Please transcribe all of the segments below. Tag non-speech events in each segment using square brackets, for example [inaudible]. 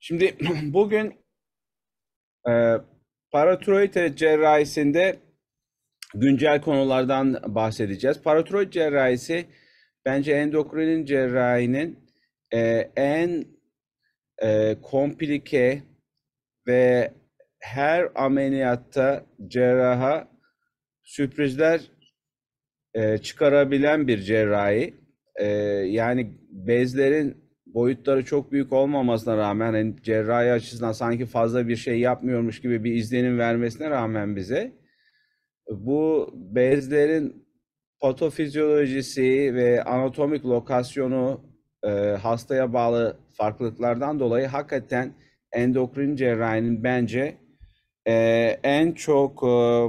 Şimdi [clears throat] bugün e, paratiroid cerrahisinde güncel konulardan bahsedeceğiz. Paratiroid cerrahisi bence endokrinin cerrahinin e, en e, komplike ve her ameliyatta cerraha sürprizler e, çıkarabilen bir cerrahi. E, yani bezlerin boyutları çok büyük olmamasına rağmen hani cerrahi açısından sanki fazla bir şey yapmıyormuş gibi bir izlenim vermesine rağmen bize bu bezlerin patofizyolojisi ve anatomik lokasyonu e, hastaya bağlı farklılıklardan dolayı hakikaten endokrin cerrahinin bence e, en çok e,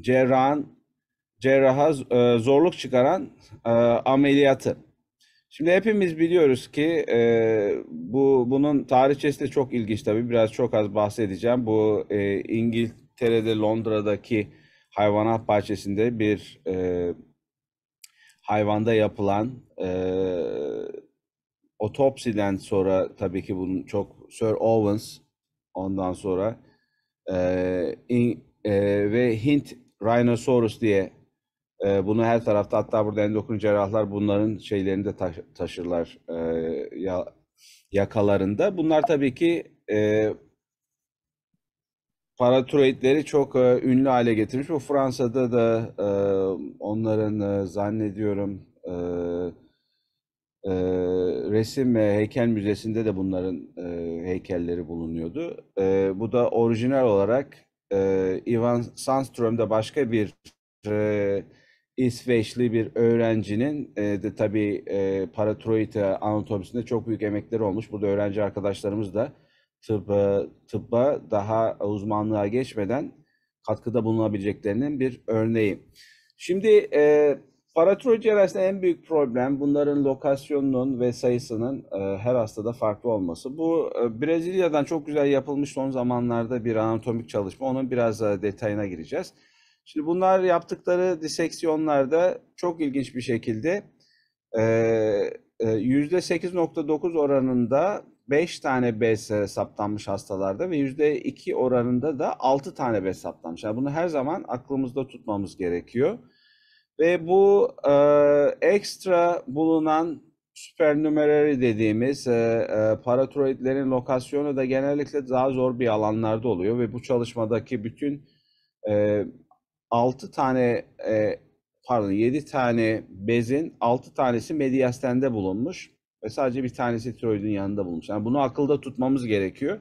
cerrahın cerraha e, zorluk çıkaran e, ameliyatı. Şimdi hepimiz biliyoruz ki e, bu bunun tarihçesi de çok ilginç tabii. Biraz çok az bahsedeceğim. Bu e, İngiltere'de Londra'daki hayvanat bahçesinde bir e, hayvanda yapılan e, otopsiden sonra tabii ki bunun çok Sir Owens ondan sonra e, in, e, ve Hint Rhinosaurus diye e, bunu her tarafta hatta burada endokrin cerrahlar bunların şeylerini de taş, taşırlar e, ya, yakalarında. Bunlar tabii ki e, paratiroidleri çok e, ünlü hale getirmiş. Bu Fransa'da da e, onların e, zannediyorum e, e, resim ve heykel müzesinde de bunların e, heykelleri bulunuyordu. E, bu da orijinal olarak e, Ivan Sandström'de başka bir e, İsveçli bir öğrencinin e, de tabii e, paratroita anatomisinde çok büyük emekleri olmuş. Burada öğrenci arkadaşlarımız da tıbba, tıbba daha uzmanlığa geçmeden katkıda bulunabileceklerinin bir örneği. Şimdi e, paratroid cerrahisinde en büyük problem bunların lokasyonunun ve sayısının e, her hastada farklı olması. Bu e, Brezilya'dan çok güzel yapılmış son zamanlarda bir anatomik çalışma. Onun biraz daha detayına gireceğiz. Şimdi bunlar yaptıkları diseksiyonlarda çok ilginç bir şekilde %8.9 e, e, oranında 5 tane BSR saptanmış hastalarda ve %2 oranında da 6 tane BSR saptanmış. Yani bunu her zaman aklımızda tutmamız gerekiyor. Ve bu e, ekstra bulunan süpernumerary dediğimiz e, e, paratiroidlerin lokasyonu da genellikle daha zor bir alanlarda oluyor ve bu çalışmadaki bütün e, 6 tane e, pardon 7 tane bezin 6 tanesi mediastende bulunmuş ve sadece bir tanesi tiroidin yanında bulunmuş. Yani bunu akılda tutmamız gerekiyor.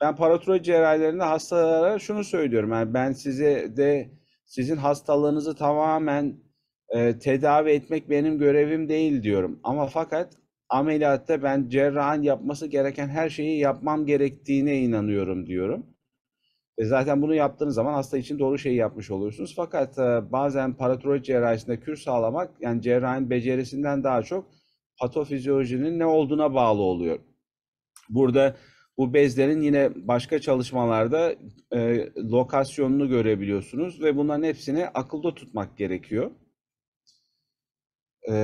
Ben paratiroid cerrahilerinde hastalara şunu söylüyorum. Yani ben size de sizin hastalığınızı tamamen e, tedavi etmek benim görevim değil diyorum. Ama fakat ameliyatta ben cerrahın yapması gereken her şeyi yapmam gerektiğine inanıyorum diyorum. E zaten bunu yaptığınız zaman hasta için doğru şeyi yapmış oluyorsunuz. Fakat e, bazen paratiroid cerrahisinde kür sağlamak yani cerrahin becerisinden daha çok patofizyolojinin ne olduğuna bağlı oluyor. Burada bu bezlerin yine başka çalışmalarda e, lokasyonunu görebiliyorsunuz ve bunların hepsini akılda tutmak gerekiyor. E,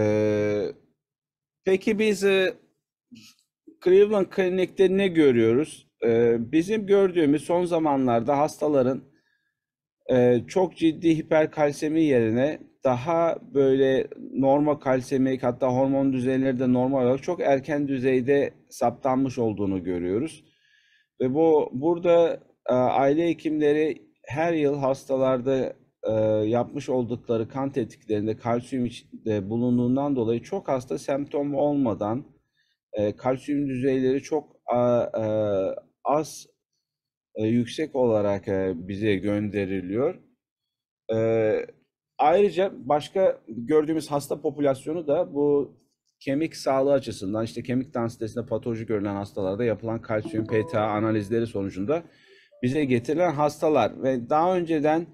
peki biz e, Cleveland Klinik'te ne görüyoruz? bizim gördüğümüz son zamanlarda hastaların çok ciddi hiperkalsemi yerine daha böyle normal kalsemik hatta hormon düzeyleri de normal olarak çok erken düzeyde saptanmış olduğunu görüyoruz. Ve bu burada e, aile hekimleri her yıl hastalarda yapmış oldukları kan tetiklerinde kalsiyum içinde bulunduğundan dolayı çok hasta semptom olmadan kalsiyum düzeyleri çok az e, yüksek olarak e, bize gönderiliyor. E, ayrıca başka gördüğümüz hasta popülasyonu da bu kemik sağlığı açısından işte kemik densitesinde patoloji görülen hastalarda yapılan kalsiyum PTA analizleri sonucunda bize getirilen hastalar ve daha önceden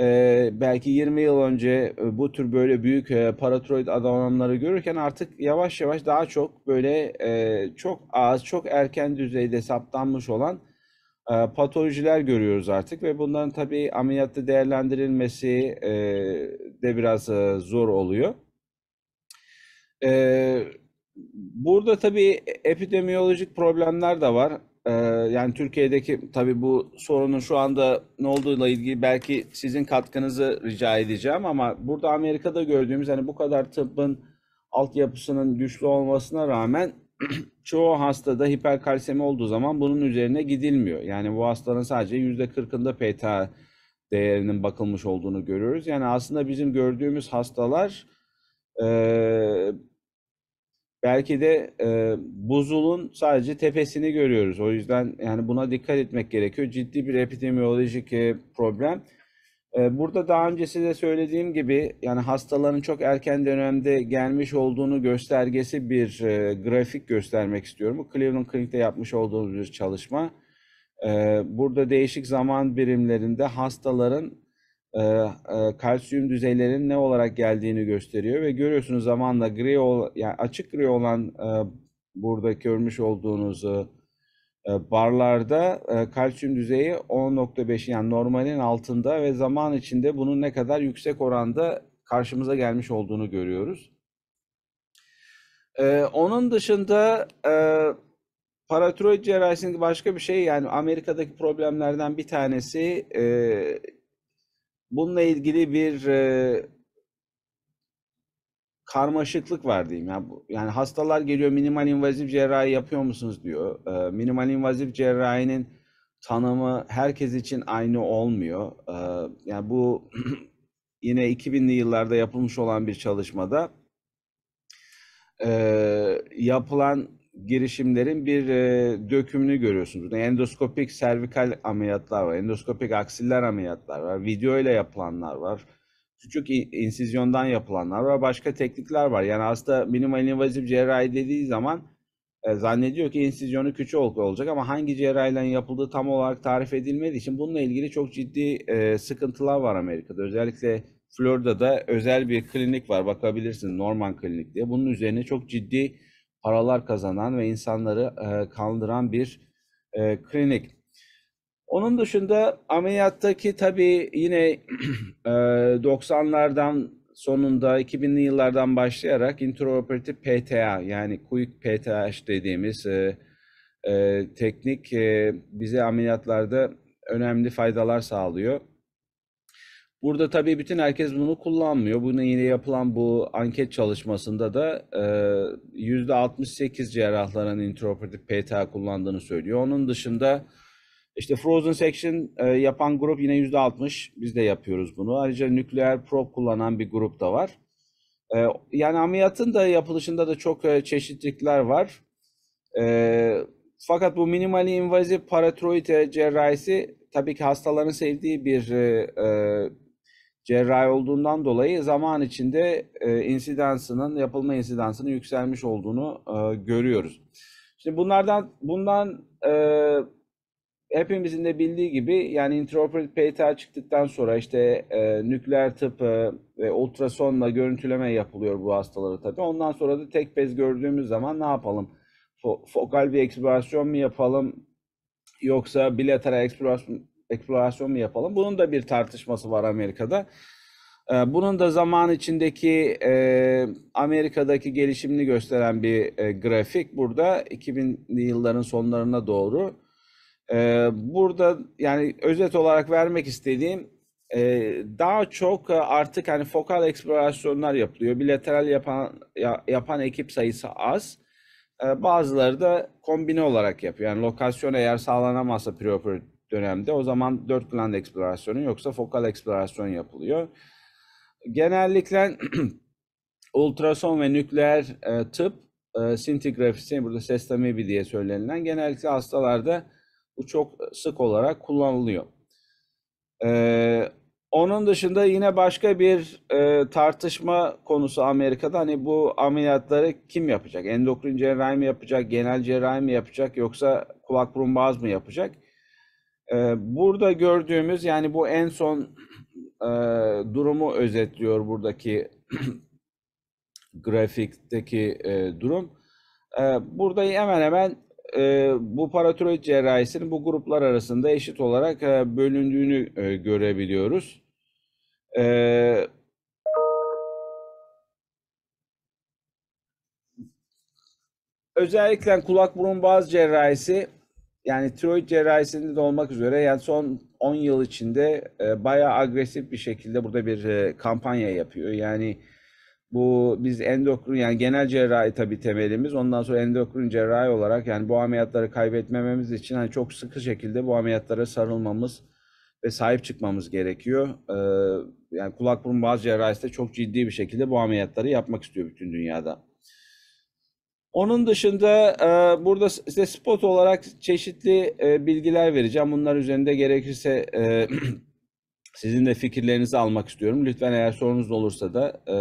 e, belki 20 yıl önce bu tür böyle büyük e, paratroid adamları görürken artık yavaş yavaş daha çok böyle e, çok az, çok erken düzeyde saptanmış olan e, patolojiler görüyoruz artık ve bunların tabii ameliyatta değerlendirilmesi e, de biraz e, zor oluyor. E, burada tabii epidemiyolojik problemler de var e, yani Türkiye'deki tabii bu sorunun şu anda ne olduğuyla ilgili belki sizin katkınızı rica edeceğim ama burada Amerika'da gördüğümüz hani bu kadar tıbbın altyapısının güçlü olmasına rağmen [clears throat] çoğu hastada hiperkalsemi olduğu zaman bunun üzerine gidilmiyor. Yani bu hastanın sadece yüzde kırkında PTA değerinin bakılmış olduğunu görüyoruz. Yani aslında bizim gördüğümüz hastalar e, belki de e, buzulun sadece tepesini görüyoruz. O yüzden yani buna dikkat etmek gerekiyor. Ciddi bir epidemiolojik e, problem. E, burada daha önce size söylediğim gibi yani hastaların çok erken dönemde gelmiş olduğunu göstergesi bir e, grafik göstermek istiyorum. Bu Cleveland Clinic'te yapmış olduğumuz bir çalışma. E, burada değişik zaman birimlerinde hastaların e, e, kalsiyum düzeylerinin ne olarak geldiğini gösteriyor ve görüyorsunuz zamanla gri ol, yani açık gri olan e, burada görmüş olduğunuz e, barlarda e, kalsiyum düzeyi 10.5 yani normalin altında ve zaman içinde bunun ne kadar yüksek oranda karşımıza gelmiş olduğunu görüyoruz. E, onun dışında e, paratiroid cerrahisinin başka bir şey yani Amerika'daki problemlerden bir tanesi e, bununla ilgili bir e, karmaşıklık var diyeyim. Yani, yani hastalar geliyor minimal invaziv cerrahi yapıyor musunuz diyor. E, minimal invaziv cerrahinin tanımı herkes için aynı olmuyor. E, yani bu [clears throat] yine 2000'li yıllarda yapılmış olan bir çalışmada e, yapılan girişimlerin bir e, dökümünü görüyorsunuz. Burada endoskopik servikal ameliyatlar var, endoskopik aksiller ameliyatlar var, video ile yapılanlar var, küçük insizyondan yapılanlar var, başka teknikler var. Yani hasta minimal invazif cerrahi dediği zaman e, zannediyor ki insizyonu küçük olacak ama hangi cerrahiyle yapıldığı tam olarak tarif edilmediği için bununla ilgili çok ciddi e, sıkıntılar var Amerika'da. Özellikle Florida'da özel bir klinik var bakabilirsiniz Norman Klinik diye. Bunun üzerine çok ciddi paralar kazanan ve insanları kandıran bir klinik. Onun dışında ameliyattaki tabii yine 90'lardan [clears throat] sonunda 2000'li yıllardan başlayarak intraoperatif PTA yani quick PTH dediğimiz teknik e, bize ameliyatlarda önemli faydalar sağlıyor. Burada tabii bütün herkes bunu kullanmıyor. Bunu yine yapılan bu anket çalışmasında da e, %68 cerrahların intraoperatif PTA kullandığını söylüyor. Onun dışında işte frozen section e, yapan grup yine %60. Biz de yapıyoruz bunu. Ayrıca nükleer probe kullanan bir grup da var. E, yani ameliyatın da yapılışında da çok e, çeşitlikler var. fakat bu minimali invazif paratroid cerrahisi tabii ki hastaların sevdiği bir cerrahi olduğundan dolayı zaman içinde e, insidansının, yapılma insidansının yükselmiş olduğunu e, görüyoruz. Şimdi bunlardan, bundan e, hepimizin de bildiği gibi yani intraoperatif PTA çıktıktan sonra işte e, nükleer tıp e, ve ultrasonla görüntüleme yapılıyor bu hastalara tabii. Ondan sonra da tek bez gördüğümüz zaman ne yapalım? Fo- fokal bir ekspirasyon mu yapalım? Yoksa bilateral ekspirasyon eksplorasyon mu yapalım? Bunun da bir tartışması var Amerika'da. Ee, bunun da zaman içindeki e, Amerika'daki gelişimini gösteren bir e, grafik burada 2000'li yılların sonlarına doğru. Ee, burada yani özet olarak vermek istediğim e, daha çok artık hani fokal eksplorasyonlar yapılıyor. Bilateral yapan yapan ekip sayısı az. Ee, bazıları da kombine olarak yapıyor. Yani lokasyon eğer sağlanamazsa prior dönemde o zaman dört gland eksplorasyonu yoksa fokal eksplorasyon yapılıyor. Genellikle [clears throat] ultrason ve nükleer e, tıp e, sintigrafisi burada sestamibi diye söylenilen genellikle hastalarda bu çok sık olarak kullanılıyor. E, onun dışında yine başka bir e, tartışma konusu Amerika'da hani bu ameliyatları kim yapacak? Endokrin cerrahi mi yapacak, genel cerrahi mi yapacak yoksa kulak burun boğaz mı yapacak? Ee, burada gördüğümüz yani bu en son e, durumu özetliyor buradaki [clears throat] grafikteki e, durum. Ee, burada hemen hemen e, bu paratiroid cerrahisinin bu gruplar arasında eşit olarak bölündüğünü görebiliyoruz. Ee, özellikle kulak burun boğaz cerrahisi yani tiroid cerrahisinde de olmak üzere yani son 10 yıl içinde e, bayağı agresif bir şekilde burada bir e, kampanya yapıyor. Yani bu biz endokrin yani genel cerrahi tabii temelimiz. Ondan sonra endokrin cerrahi olarak yani bu ameliyatları kaybetmememiz için hani çok sıkı şekilde bu ameliyatlara sarılmamız ve sahip çıkmamız gerekiyor. Ee, yani kulak burun boğaz cerrahisi de çok ciddi bir şekilde bu ameliyatları yapmak istiyor bütün dünyada. Onun dışında e, burada size spot olarak çeşitli e, bilgiler vereceğim. Bunlar üzerinde gerekirse e, [clears throat] sizin de fikirlerinizi almak istiyorum. Lütfen eğer sorunuz olursa da e,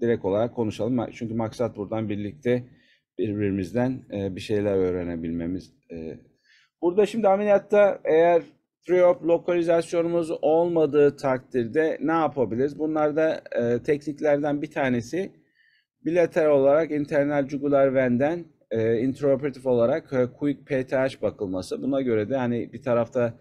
direkt olarak konuşalım. Çünkü maksat buradan birlikte birbirimizden e, bir şeyler öğrenebilmemiz. E. Burada şimdi ameliyatta eğer Triop lokalizasyonumuz olmadığı takdirde ne yapabiliriz? Bunlarda e, tekniklerden bir tanesi Bilateral olarak internal jugular ven'den e, intraoperatif olarak e, quick PTH bakılması. Buna göre de hani bir tarafta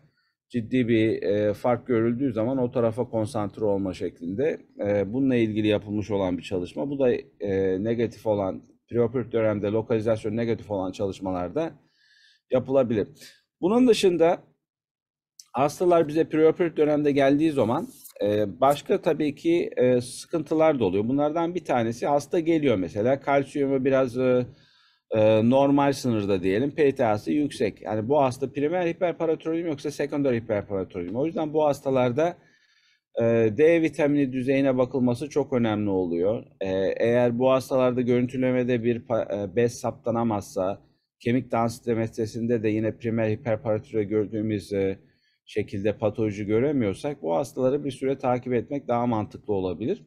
ciddi bir e, fark görüldüğü zaman o tarafa konsantre olma şeklinde. E, bununla ilgili yapılmış olan bir çalışma. Bu da e, negatif olan, preoperatif dönemde lokalizasyon negatif olan çalışmalarda yapılabilir. Bunun dışında hastalar bize preoperatif dönemde geldiği zaman başka tabii ki sıkıntılar da oluyor. Bunlardan bir tanesi hasta geliyor mesela kalsiyumu biraz normal sınırda diyelim PTH'sı yüksek. Yani bu hasta primer hiperparatiroidum yoksa sekonder hiperparatiroidum. O yüzden bu hastalarda D vitamini düzeyine bakılması çok önemli oluyor. eğer bu hastalarda görüntülemede bir bez saptanamazsa kemik densitometresinde de yine primer hiperparatiroidum gördüğümüz e, şekilde patoloji göremiyorsak bu hastaları bir süre takip etmek daha mantıklı olabilir.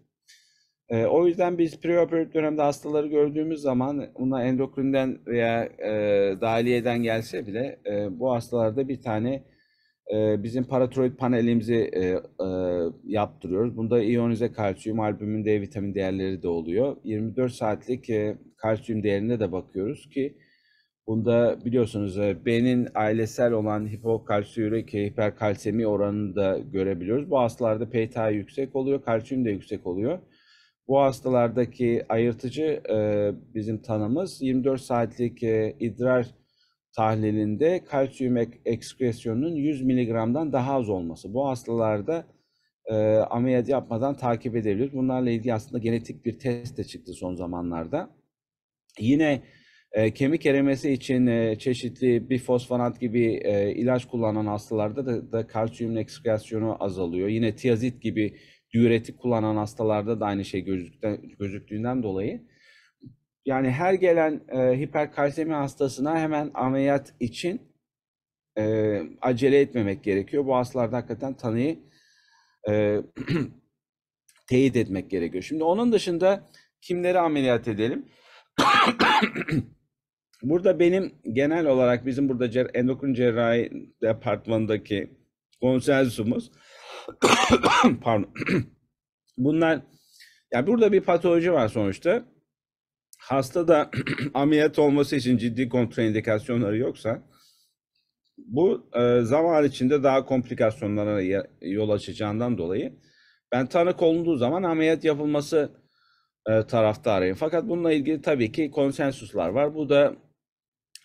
E, o yüzden biz preoperat dönemde hastaları gördüğümüz zaman ona endokrinden veya e, dahiliyeden gelse bile e, bu hastalarda bir tane e, bizim paratroid panelimizi e, e, yaptırıyoruz. Bunda iyonize kalsiyum, albümün D vitamini değerleri de oluyor. 24 saatlik e, kalsiyum değerine de bakıyoruz ki Bunda biliyorsunuz e, B'nin ailesel olan hipokalsiyurik hiperkalsemi oranını da görebiliyoruz. Bu hastalarda PTA yüksek oluyor, kalsiyum da yüksek oluyor. Bu hastalardaki ayırtıcı e, bizim tanımız 24 saatlik e, idrar tahlilinde kalsiyum ekskresyonunun 100 miligramdan daha az olması. Bu hastalarda ameliyat yapmadan takip edebilir. Bunlarla ilgili aslında genetik bir test de çıktı son zamanlarda. Yine ee, kemik erimesi için e, çeşitli bifosfonat gibi e, ilaç kullanan hastalarda da, da kalsiyumun ekskresyonu azalıyor. Yine tiazit gibi diüretik kullanan hastalarda da aynı şey gözüktüğünden, gözüktüğünden dolayı. Yani her gelen e, hiperkalsemi hastasına hemen ameliyat için e, acele etmemek gerekiyor. Bu hastalarda hakikaten tanıyı [clears throat] teyit etmek gerekiyor. Şimdi onun dışında kimleri ameliyat edelim? [clears throat] Burada benim genel olarak bizim burada endokrin cerrahi departmandaki konsensumuz [coughs] pardon [coughs] bunlar yani burada bir patoloji var sonuçta. Hasta da [coughs] ameliyat olması için ciddi kontraindikasyonları yoksa bu e, zaman içinde daha komplikasyonlara yol açacağından dolayı ben tanık olunduğu zaman ameliyat yapılması e, taraftarıyım. Fakat bununla ilgili tabii ki konsensuslar var. Bu da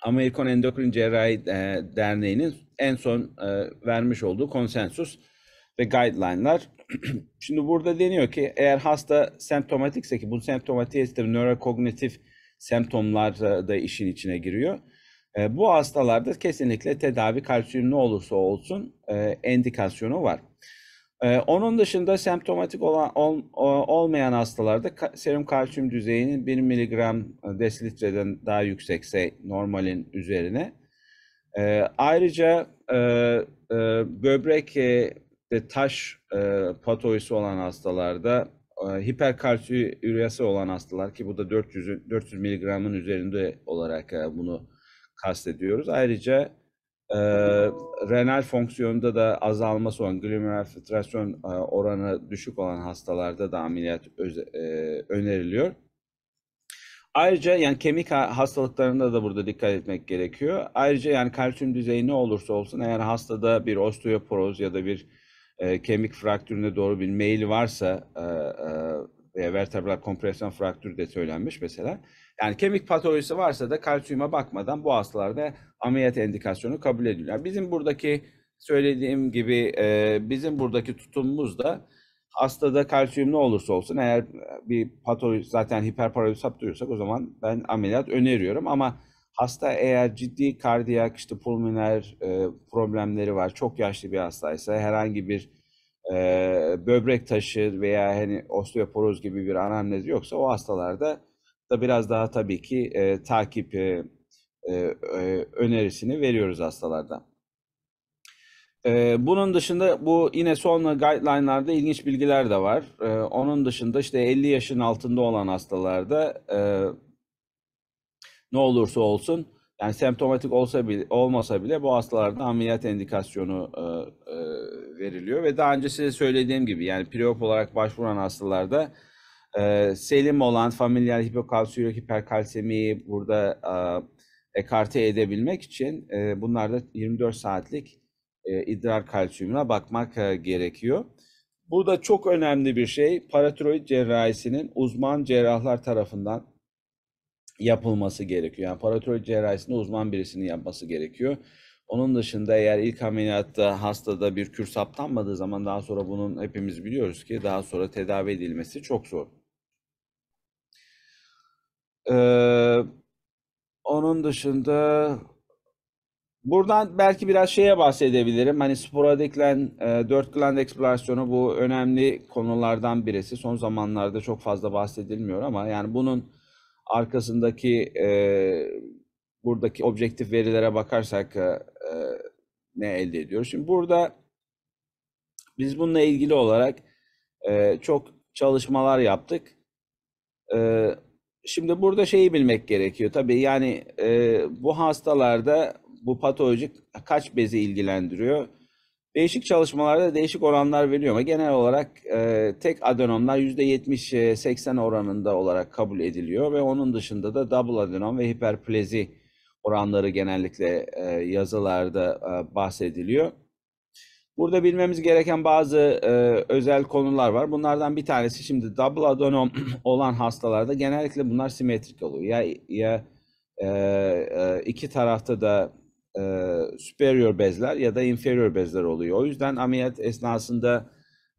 Amerikan Endokrin Cerrahi e, Derneği'nin en son e, vermiş olduğu konsensus ve guideline'lar. [clears throat] Şimdi burada deniyor ki eğer hasta semptomatikse ki bu semptomatik tabii nörokognitif semptomlar e, da işin içine giriyor. Bu hastalarda kesinlikle tedavi kalsiyum ne olursa olsun endikasyonu var. Ee, onun dışında semptomatik olan ol, olmayan hastalarda serum kalsiyum düzeyinin 1 miligram e, desilitreden daha yüksekse normalin üzerine. Ee, ayrıca e, e, böbrek e, de taş e, patoyusu olan hastalarda e, hiperkalsi olan hastalar ki bu da 400 400 miligramın üzerinde olarak e, bunu kastediyoruz. Ayrıca e, renal fonksiyonunda da azalma olan glomerular filtrasyon e, oranı düşük olan hastalarda da ameliyat öze, e, öneriliyor. Ayrıca yani kemik hastalıklarında da burada dikkat etmek gerekiyor. Ayrıca yani kalsiyum düzeyi ne olursa olsun eğer hastada bir osteoporoz ya da bir e, kemik fraktürüne doğru bir meyil varsa e, e, vertebral kompresyon fraktürü de söylenmiş mesela yani kemik patolojisi varsa da kalsiyuma bakmadan bu hastalarda ameliyat indikasyonu kabul ediliyor. bizim buradaki söylediğim gibi e, bizim buradaki tutumumuz da hastada kalsiyum ne olursa olsun eğer e, bir patoloji zaten hiperparoid saptıyorsak o zaman ben ameliyat öneriyorum ama hasta eğer ciddi kardiyak işte pulmoner e, problemleri var çok yaşlı bir hastaysa herhangi bir böbrek taşı veya hani osteoporoz gibi bir anamnezi yoksa o hastalarda da biraz daha tabii ki e, takip e, e, önerisini veriyoruz hastalarda. E, bunun dışında bu yine son guideline'larda ilginç bilgiler de var. E, onun dışında işte 50 yaşın altında olan hastalarda e, ne olursa olsun yani semptomatik olsa bile, olmasa bile bu hastalarda ameliyat endikasyonu e, e, veriliyor ve daha önce size söylediğim gibi yani preop olarak başvuran hastalarda ee, Selim olan familial hipokalsiyurik hiperkalsemiyi burada e, ekarte edebilmek için e, bunlarda 24 saatlik e, idrar kalsiyumuna bakmak e, gerekiyor. Burada çok önemli bir şey paratiroid cerrahisinin uzman cerrahlar tarafından yapılması gerekiyor. Yani paratiroid cerrahisinde uzman birisinin yapması gerekiyor. Onun dışında eğer ilk ameliyatta hastada bir kür saptanmadığı zaman daha sonra bunun hepimiz biliyoruz ki daha sonra tedavi edilmesi çok zor. Ee, onun dışında buradan belki biraz şeye bahsedebilirim. Hani sporadiklen, e, dört gland eksplorasyonu bu önemli konulardan birisi. Son zamanlarda çok fazla bahsedilmiyor ama yani bunun arkasındaki e, buradaki objektif verilere bakarsak e, ne elde ediyoruz? Şimdi burada biz bununla ilgili olarak e, çok çalışmalar yaptık. E, Şimdi burada şeyi bilmek gerekiyor. Tabii yani e, bu hastalarda bu patolojik kaç bezi ilgilendiriyor? Değişik çalışmalarda değişik oranlar veriyor ama genel olarak e, tek adenomlar %70-80 e, oranında olarak kabul ediliyor ve onun dışında da double adenom ve hiperplezi oranları genellikle e, yazılarda e, bahsediliyor. Burada bilmemiz gereken bazı e, özel konular var. Bunlardan bir tanesi şimdi double adenom [clears throat] olan hastalarda genellikle bunlar simetrik oluyor. Ya, ya e, e, iki tarafta da e, superior bezler ya da inferior bezler oluyor. O yüzden ameliyat esnasında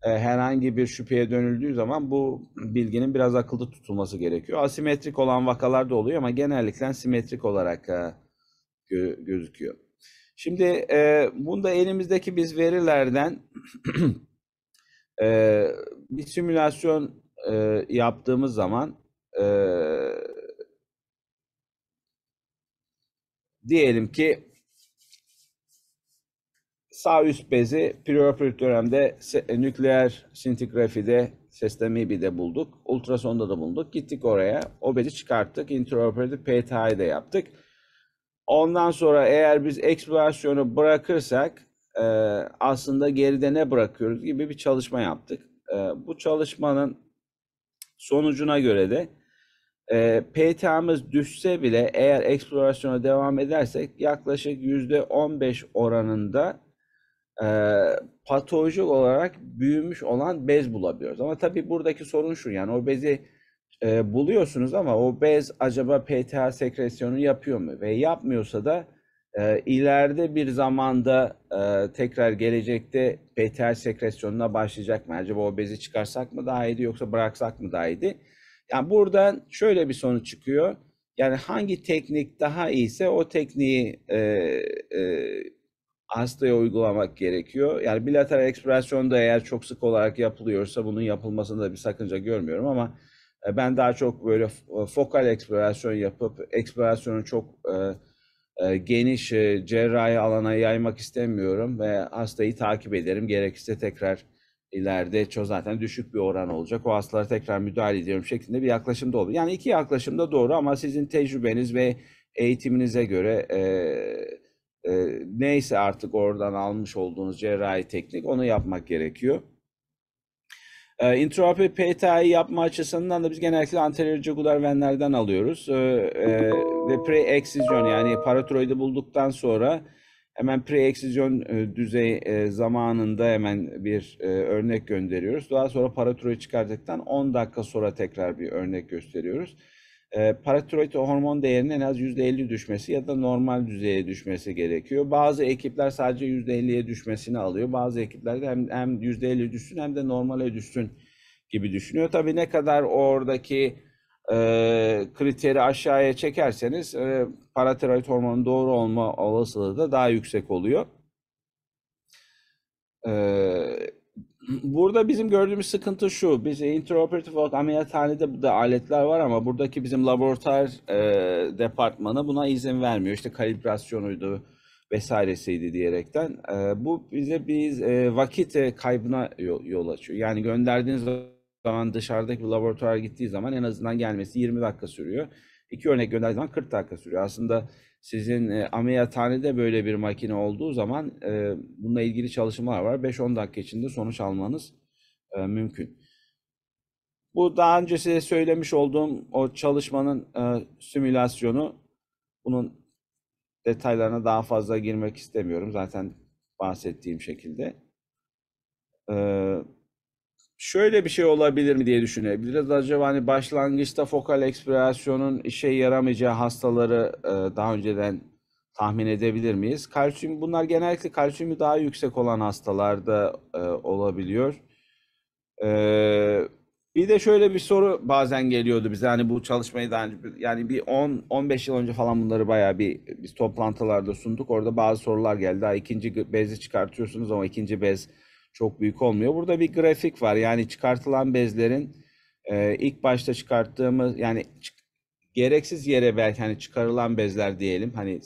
e, herhangi bir şüpheye dönüldüğü zaman bu bilginin biraz akılda tutulması gerekiyor. Asimetrik olan vakalar da oluyor ama genellikle simetrik olarak e, gözüküyor. Şimdi e, bunda elimizdeki biz verilerden [clears throat] e, bir simülasyon e, yaptığımız zaman e, diyelim ki sağ üst bezi preoperatif dönemde nükleer sintigrafide sistemibide bulduk. Ultrasonda da bulduk. Gittik oraya. O bezi çıkarttık. Intraoperatif PTA'yı da yaptık. Ondan sonra eğer biz eksplorasyonu bırakırsak e, aslında geride ne bırakıyoruz gibi bir çalışma yaptık. E, bu çalışmanın sonucuna göre de e, PTA'mız düşse bile eğer eksplorasyona devam edersek yaklaşık %15 oranında e, patolojik olarak büyümüş olan bez bulabiliyoruz. Ama tabii buradaki sorun şu yani o bezi e, buluyorsunuz ama o bez acaba PTA sekresyonu yapıyor mu? Ve yapmıyorsa da e, ileride bir zamanda e, tekrar gelecekte PTA sekresyonuna başlayacak mı? Acaba o bezi çıkarsak mı daha iyiydi yoksa bıraksak mı daha iyiydi? Yani buradan şöyle bir sonuç çıkıyor. Yani hangi teknik daha iyiyse o tekniği e, e, hastaya uygulamak gerekiyor. Yani bilateral ekspirasyonda eğer çok sık olarak yapılıyorsa bunun yapılmasında bir sakınca görmüyorum ama e, ben daha çok böyle e, fokal eksplorasyon yapıp eksplorasyonu çok e, geniş cerrahi alana yaymak istemiyorum ve hastayı takip ederim. Gerekirse tekrar ileride çok zaten düşük bir oran olacak. O hastalara tekrar müdahale ediyorum şeklinde bir yaklaşım da olur. Yani iki yaklaşım da doğru ama sizin tecrübeniz ve eğitiminize göre e, e, neyse artık oradan almış olduğunuz cerrahi teknik onu yapmak gerekiyor. E, ee, interoperable PTA'yı yapma açısından da biz genellikle anterior jugular venlerden alıyoruz. E, e, ve pre-excision yani paratiroidi bulduktan sonra hemen pre-eksizyon e, düzey e, zamanında hemen bir e, örnek gönderiyoruz. Daha sonra paratiroid çıkardıktan 10 dakika sonra tekrar bir örnek gösteriyoruz e, paratiroid hormon değerinin en az %50 düşmesi ya da normal düzeye düşmesi gerekiyor. Bazı ekipler sadece %50'ye düşmesini alıyor. Bazı ekipler de hem, hem %50 düşsün hem de normale düşsün gibi düşünüyor. Tabii ne kadar oradaki e, kriteri aşağıya çekerseniz e, paratiroid hormonun doğru olma olasılığı da daha yüksek oluyor. E, burada bizim gördüğümüz sıkıntı şu. Biz intraoperatif olarak ameliyathanede de aletler var ama buradaki bizim laboratuvar e, departmanı buna izin vermiyor. İşte kalibrasyonuydu vesairesiydi diyerekten. E, bu bize biz e, vakit e, kaybına yol, yol açıyor. Yani gönderdiğiniz zaman dışarıdaki bir laboratuvara gittiği zaman en azından gelmesi 20 dakika sürüyor. İki örnek gönderdiği zaman 40 dakika sürüyor. Aslında sizin e, ameliyathanede böyle bir makine olduğu zaman e, bununla ilgili çalışmalar var. 5-10 dakika içinde sonuç almanız e, mümkün. Bu daha önce size söylemiş olduğum o çalışmanın e, simülasyonu. Bunun detaylarına daha fazla girmek istemiyorum. Zaten bahsettiğim şekilde. Evet şöyle bir şey olabilir mi diye düşünebiliriz. Acaba hani başlangıçta fokal ekspirasyonun işe yaramayacağı hastaları e, daha önceden tahmin edebilir miyiz? Kalsiyum bunlar genellikle kalsiyumu daha yüksek olan hastalarda e, olabiliyor. E, bir de şöyle bir soru bazen geliyordu bize hani bu çalışmayı daha önce yani bir 10 15 yıl önce falan bunları bayağı bir biz toplantılarda sunduk. Orada bazı sorular geldi. Daha ikinci bezi çıkartıyorsunuz ama ikinci bez çok büyük olmuyor. Burada bir grafik var. Yani çıkartılan bezlerin e, ilk başta çıkarttığımız yani gereksiz yere belki hani çıkarılan bezler diyelim hani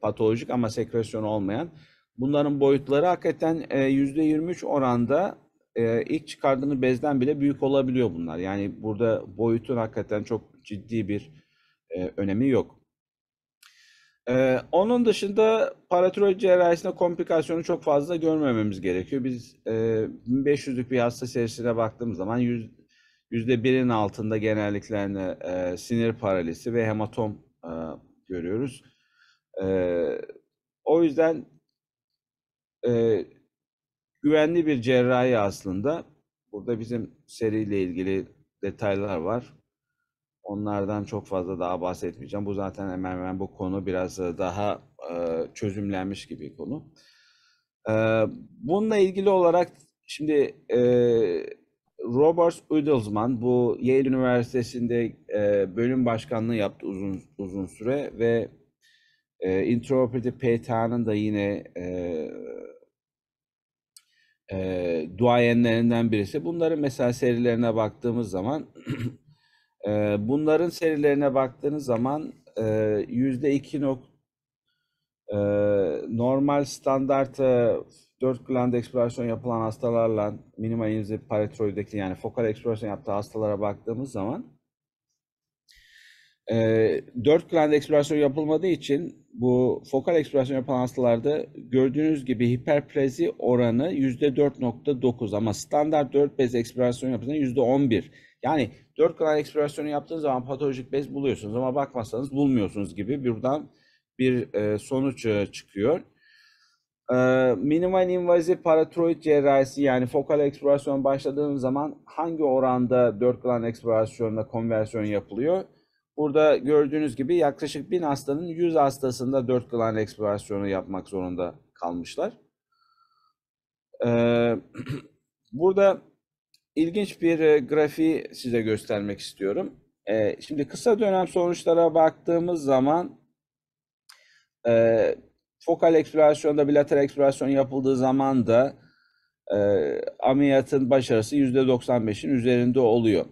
patolojik ama sekresyon olmayan bunların boyutları hakikaten e, %23 oranda e, ilk çıkardığını bezden bile büyük olabiliyor bunlar. Yani burada boyutun hakikaten çok ciddi bir e, önemi yok. Ee, onun dışında paratiroid cerrahisinde komplikasyonu çok fazla görmememiz gerekiyor. Biz e, 500'lük bir hasta serisine baktığımız zaman yüz, %1'in altında genellikle e, sinir paralisi ve hematom e, görüyoruz. E, o yüzden e, güvenli bir cerrahi aslında. Burada bizim seriyle ilgili detaylar var. Onlardan çok fazla daha bahsetmeyeceğim. Bu zaten hemen hemen bu konu biraz e, daha e, çözümlenmiş gibi konu. E, bununla ilgili olarak şimdi Robert Udelsman bu Yale Üniversitesi'nde bölüm başkanlığı yaptı uzun uzun süre ve Interpretive PTA'nın da yine e, duayenlerinden birisi. Bunların mesela serilerine baktığımız zaman [clears throat] Ee, bunların serilerine baktığınız zaman e, yüzde iki nokta e, normal standart e, 4 gland eksplorasyon yapılan hastalarla minimal inzi paratiroideki yani fokal eksplorasyon yaptığı hastalara baktığımız zaman e, dört gland eksplorasyonu yapılmadığı için bu fokal eksplorasyon yapılan hastalarda gördüğünüz gibi hiperprezi oranı %4.9 ama standart 4 bez eksplorasyonu yapıldığında %11. Yani 4 gland eksplorasyonu yaptığınız zaman patolojik bez buluyorsunuz ama bakmazsanız bulmuyorsunuz gibi buradan bir e, sonuç e, çıkıyor. E, minimal invaziv paratroid cerrahisi yani fokal eksplorasyon başladığınız zaman hangi oranda 4 gland eksplorasyonuna konversiyon yapılıyor? Burada gördüğünüz gibi yaklaşık 1000 hastanın 100 hastasında 4 gland eksplorasyonu yapmak zorunda kalmışlar. Ee, [clears throat] burada ilginç bir e, grafiği size göstermek istiyorum. Ee, şimdi kısa dönem sonuçlara baktığımız zaman e, fokal eksplorasyonda bilateral eksplorasyon yapıldığı zaman da e, ameliyatın başarısı %95'in üzerinde oluyor.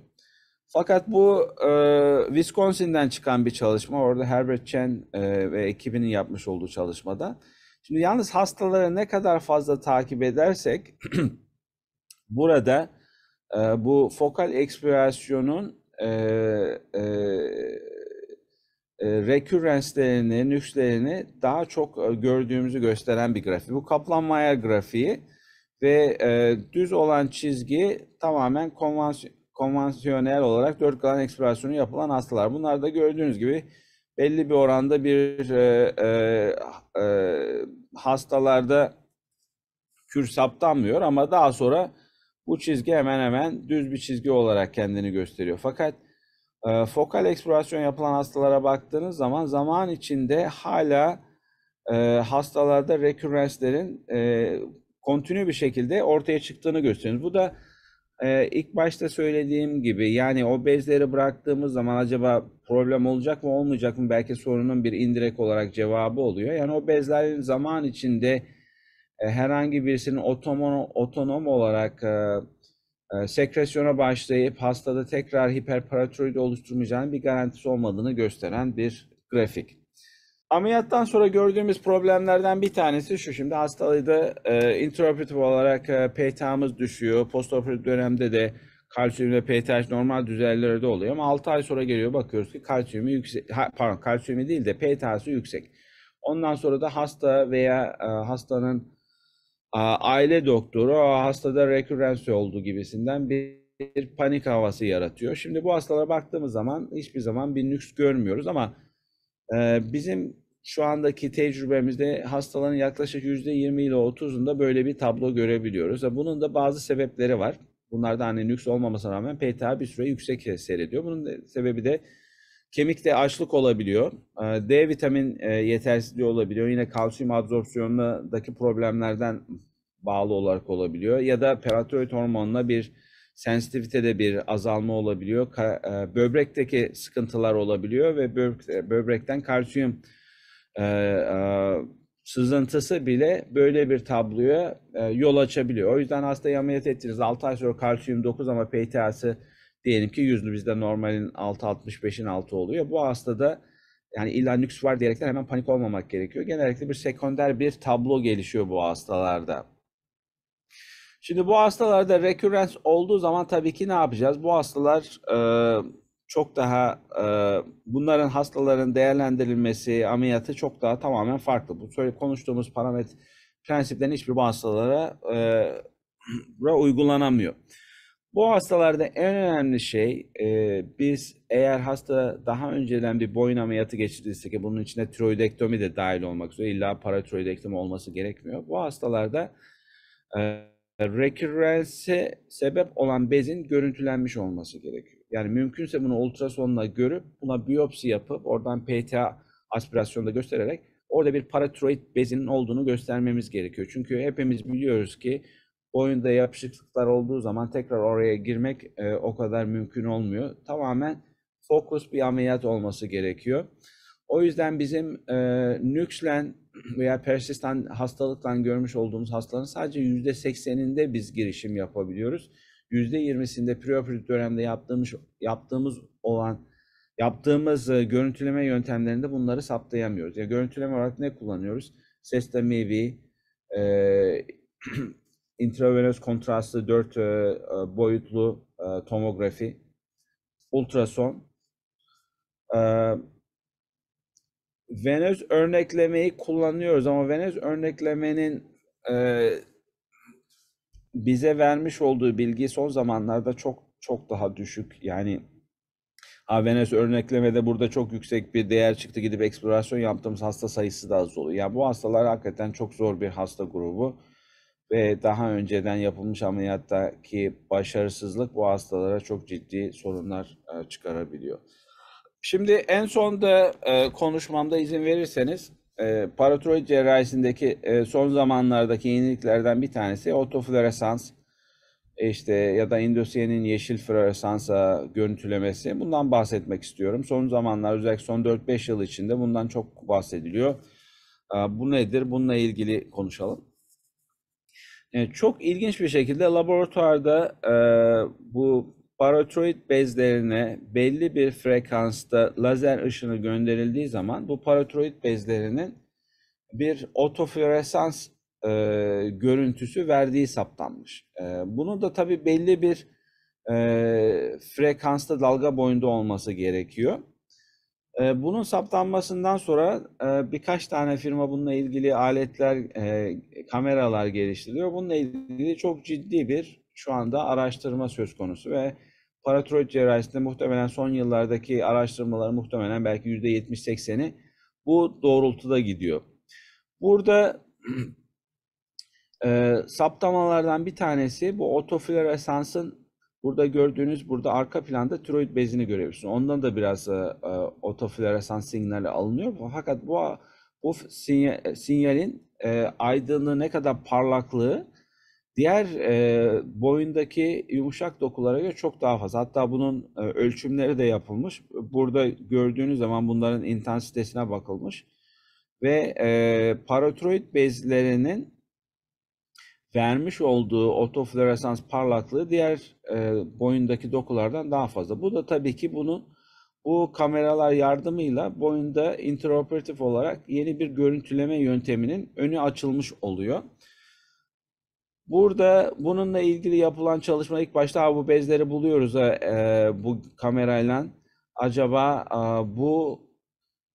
Fakat bu e, Wisconsin'den çıkan bir çalışma. Orada Herbert Chen e, ve ekibinin yapmış olduğu çalışmada. Şimdi yalnız hastaları ne kadar fazla takip edersek [clears throat] burada e, bu fokal ekspirasyonun e, e, e, nükslerini daha çok e, gördüğümüzü gösteren bir grafiği, Bu Kaplan-Meier grafiği ve e, düz olan çizgi tamamen konvansiyon konvansiyonel olarak dört kalan ekspresyonu yapılan hastalar. Bunlar da gördüğünüz gibi belli bir oranda bir e, e, e hastalarda kür saptanmıyor ama daha sonra bu çizgi hemen hemen düz bir çizgi olarak kendini gösteriyor. Fakat e, fokal eksplorasyon yapılan hastalara baktığınız zaman zaman içinde hala e, hastalarda rekürrenslerin e, kontinu bir şekilde ortaya çıktığını gösteriyor. Bu da ee, ilk başta söylediğim gibi yani o bezleri bıraktığımız zaman acaba problem olacak mı olmayacak mı belki sorunun bir indirek olarak cevabı oluyor. Yani o bezlerin zaman içinde e, herhangi birisinin otonom, otonom olarak e, e, sekresyona başlayıp hastada tekrar hiperparatroid oluşturmayacağının bir garantisi olmadığını gösteren bir grafik. Ameliyattan sonra gördüğümüz problemlerden bir tanesi şu. Şimdi hastalığıydı e, intraoperatif olarak e, PTH'ımız düşüyor. Postoperatif dönemde de kalsiyum ve PTH normal düzeylerde oluyor ama 6 ay sonra geliyor bakıyoruz ki kalsiyumu yüksek ha, pardon kalsiyumu değil de PTH'sı yüksek. Ondan sonra da hasta veya e, hastanın e, aile doktoru hastada rekürrens oldu gibisinden bir bir panik havası yaratıyor. Şimdi bu hastalara baktığımız zaman hiçbir zaman bir nüks görmüyoruz ama ee, bizim şu andaki tecrübemizde hastaların yaklaşık %20 ile 30'unda böyle bir tablo görebiliyoruz. ve Bunun da bazı sebepleri var. Bunlarda hani nüks olmamasına rağmen PTA bir süre yüksek seyrediyor. Bunun sebebi de kemikte açlık olabiliyor. Ee, D vitamin e, yetersizliği olabiliyor. Yine kalsiyum absorpsiyonundaki problemlerden bağlı olarak olabiliyor. Ya da paratiroid hormonuna bir sensitivitede bir azalma olabiliyor. Ka, e, böbrekteki sıkıntılar olabiliyor ve böbrek, e, böbrekten kalsiyum e, e, sızıntısı bile böyle bir tabloya e, yol açabiliyor. O yüzden hastayı ameliyat ettiniz. 6 ay sonra kalsiyum 9 ama PTA'sı diyelim ki yüzlü bizde normalin 6.65'in altı oluyor. Bu hastada yani illa nüks var diyerekten hemen panik olmamak gerekiyor. Genellikle bir sekonder bir tablo gelişiyor bu hastalarda. Şimdi bu hastalarda recurrence olduğu zaman tabii ki ne yapacağız? Bu hastalar e, çok daha e, bunların hastaların değerlendirilmesi, ameliyatı çok daha tamamen farklı. Bu söyle konuştuğumuz paramet prensiplerin hiçbir bu hastalara e, [clears throat] uygulanamıyor. Bu hastalarda en önemli şey e, biz eğer hasta daha önceden bir boyun ameliyatı geçirdiyse ki bunun içine tiroidektomi de dahil olmak üzere illa paratiroidektomi olması gerekmiyor. Bu hastalarda e, rekürense sebep olan bezin görüntülenmiş olması gerekiyor. Yani mümkünse bunu ultrasonla görüp buna biyopsi yapıp oradan PTA aspirasyonda göstererek orada bir paratiroid bezinin olduğunu göstermemiz gerekiyor. Çünkü hepimiz biliyoruz ki boyunda yapışıklıklar olduğu zaman tekrar oraya girmek e, o kadar mümkün olmuyor. Tamamen fokus bir ameliyat olması gerekiyor. O yüzden bizim e, nükslen veya persistan hastalıktan görmüş olduğumuz hastaların sadece yüzde sekseninde biz girişim yapabiliyoruz. Yüzde yirmisinde preoperatif dönemde yaptığımız, yaptığımız olan yaptığımız e, görüntüleme yöntemlerinde bunları saptayamıyoruz. Ya görüntüleme olarak ne kullanıyoruz? Ses tamibi, e, [clears throat] intravenöz kontrastlı dört e, e, boyutlu e, tomografi, ultrason, e, venöz örneklemeyi kullanıyoruz ama venöz örneklemenin e, bize vermiş olduğu bilgi son zamanlarda çok çok daha düşük. Yani AVNS örneklemede burada çok yüksek bir değer çıktı. Gidip eksplorasyon yaptığımız hasta sayısı da az oluyor. Yani bu hastalar hakikaten çok zor bir hasta grubu ve daha önceden yapılmış ameliyattaki başarısızlık bu hastalara çok ciddi sorunlar e, çıkarabiliyor. Şimdi en son da e, konuşmamda izin verirseniz e, paratiroid cerrahisindeki e, son zamanlardaki yeniliklerden bir tanesi otofloresans e, işte ya da indosiyenin yeşil floresansa görüntülemesi. Bundan bahsetmek istiyorum. Son zamanlar özellikle son 4-5 yıl içinde bundan çok bahsediliyor. E, bu nedir? Bununla ilgili konuşalım. E, çok ilginç bir şekilde laboratuvarda e, bu parotroid bezlerine belli bir frekansta lazer ışını gönderildiği zaman bu parotroid bezlerinin bir otofloresans e, görüntüsü verdiği saptanmış. E, bunu da tabi belli bir e, frekansta dalga boyunda olması gerekiyor. E, bunun saptanmasından sonra e, birkaç tane firma bununla ilgili aletler, e, kameralar geliştiriyor. Bununla ilgili çok ciddi bir şu anda araştırma söz konusu ve paratiroid cerrahisinde muhtemelen son yıllardaki araştırmalar muhtemelen belki %70-80'i bu doğrultuda gidiyor. Burada [clears throat] e, saptamalardan bir tanesi bu otofloresansın burada gördüğünüz burada arka planda tiroid bezini görebilirsiniz. Ondan da biraz e, e otofloresans sinyali alınıyor. Fakat bu bu sinyalin e, aydınlığı ne kadar parlaklığı Diğer e, boyundaki yumuşak dokulara göre çok daha fazla. Hatta bunun e, ölçümleri de yapılmış. Burada gördüğünüz zaman bunların intensitesine bakılmış. Ve e, parotiroid bezlerinin vermiş olduğu otofloresans parlaklığı diğer e, boyundaki dokulardan daha fazla. Bu da tabii ki bunu bu kameralar yardımıyla boyunda interoperatif olarak yeni bir görüntüleme yönteminin önü açılmış oluyor. Burada bununla ilgili yapılan çalışma ilk başta bu bezleri buluyoruz e, bu kamerayla. Acaba e, bu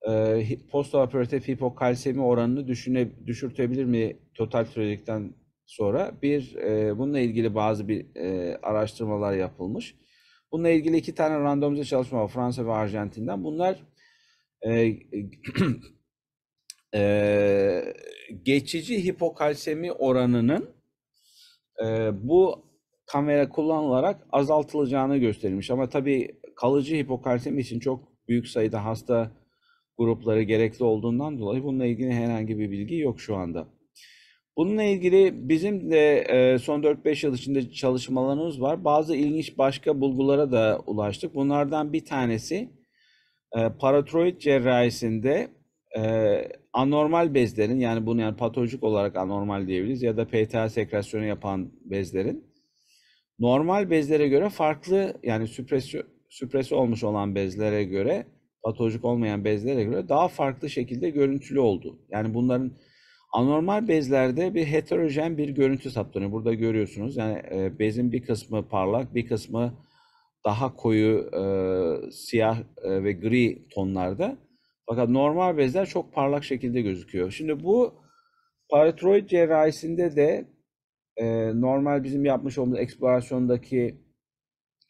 e, postoperatif hipokalsemi oranını düşüne, düşürtebilir mi total tiroidikten sonra? Bir e, bununla ilgili bazı bir e, araştırmalar yapılmış. Bununla ilgili iki tane randomize çalışma var Fransa ve Arjantin'den. Bunlar e, [clears throat] e, geçici hipokalsemi oranının ee, bu kamera kullanılarak azaltılacağını gösterilmiş. Ama tabii kalıcı hipokalsemi için çok büyük sayıda hasta grupları gerekli olduğundan dolayı bununla ilgili herhangi bir bilgi yok şu anda. Bununla ilgili bizim de e, son 4-5 yıl içinde çalışmalarımız var. Bazı ilginç başka bulgulara da ulaştık. Bunlardan bir tanesi e, paratroid cerrahisinde e, anormal bezlerin yani bunu yani patolojik olarak anormal diyebiliriz ya da PTA sekresyonu yapan bezlerin normal bezlere göre farklı yani süpresi, süpresi olmuş olan bezlere göre patolojik olmayan bezlere göre daha farklı şekilde görüntülü oldu. Yani bunların anormal bezlerde bir heterojen bir görüntü saptanıyor. Burada görüyorsunuz yani e, bezin bir kısmı parlak bir kısmı daha koyu e, siyah e, ve gri tonlarda. Fakat normal bezler çok parlak şekilde gözüküyor. Şimdi bu parotroid cerrahisinde de e, normal bizim yapmış olduğumuz eksplorasyondaki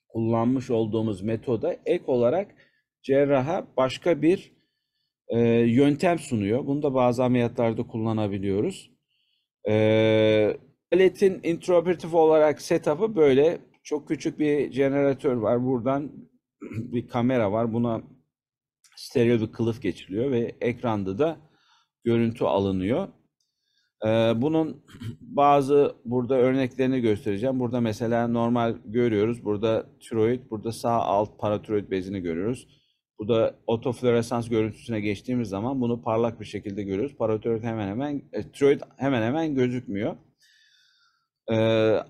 kullanmış olduğumuz metoda ek olarak cerraha başka bir e, yöntem sunuyor. Bunu da bazı ameliyatlarda kullanabiliyoruz. E, aletin intraoperatif olarak setup'ı böyle. Çok küçük bir jeneratör var. Buradan [clears throat] bir kamera var. Buna stereo bir kılıf geçiriliyor ve ekranda da görüntü alınıyor. Ee, bunun [clears throat] bazı burada örneklerini göstereceğim. Burada mesela normal görüyoruz. Burada tiroid, burada sağ alt paratiroid bezini görüyoruz. Bu da otofloresans görüntüsüne geçtiğimiz zaman bunu parlak bir şekilde görüyoruz. Paratiroid hemen hemen, e, tiroid hemen hemen gözükmüyor. Ee,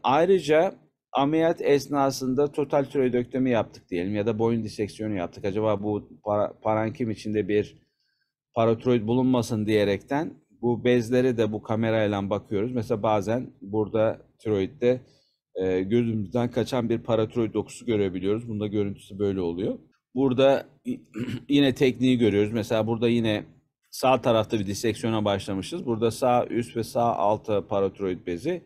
ayrıca ameliyat esnasında total tiroidektomi yaptık diyelim ya da boyun diseksiyonu yaptık. Acaba bu parankim içinde bir paratiroid bulunmasın diyerekten bu bezleri de bu kamerayla bakıyoruz. Mesela bazen burada tiroidde e, gözümüzden kaçan bir paratiroid dokusu görebiliyoruz. Bunda görüntüsü böyle oluyor. Burada [clears throat] yine tekniği görüyoruz. Mesela burada yine sağ tarafta bir diseksiyona başlamışız. Burada sağ üst ve sağ altı paratiroid bezi.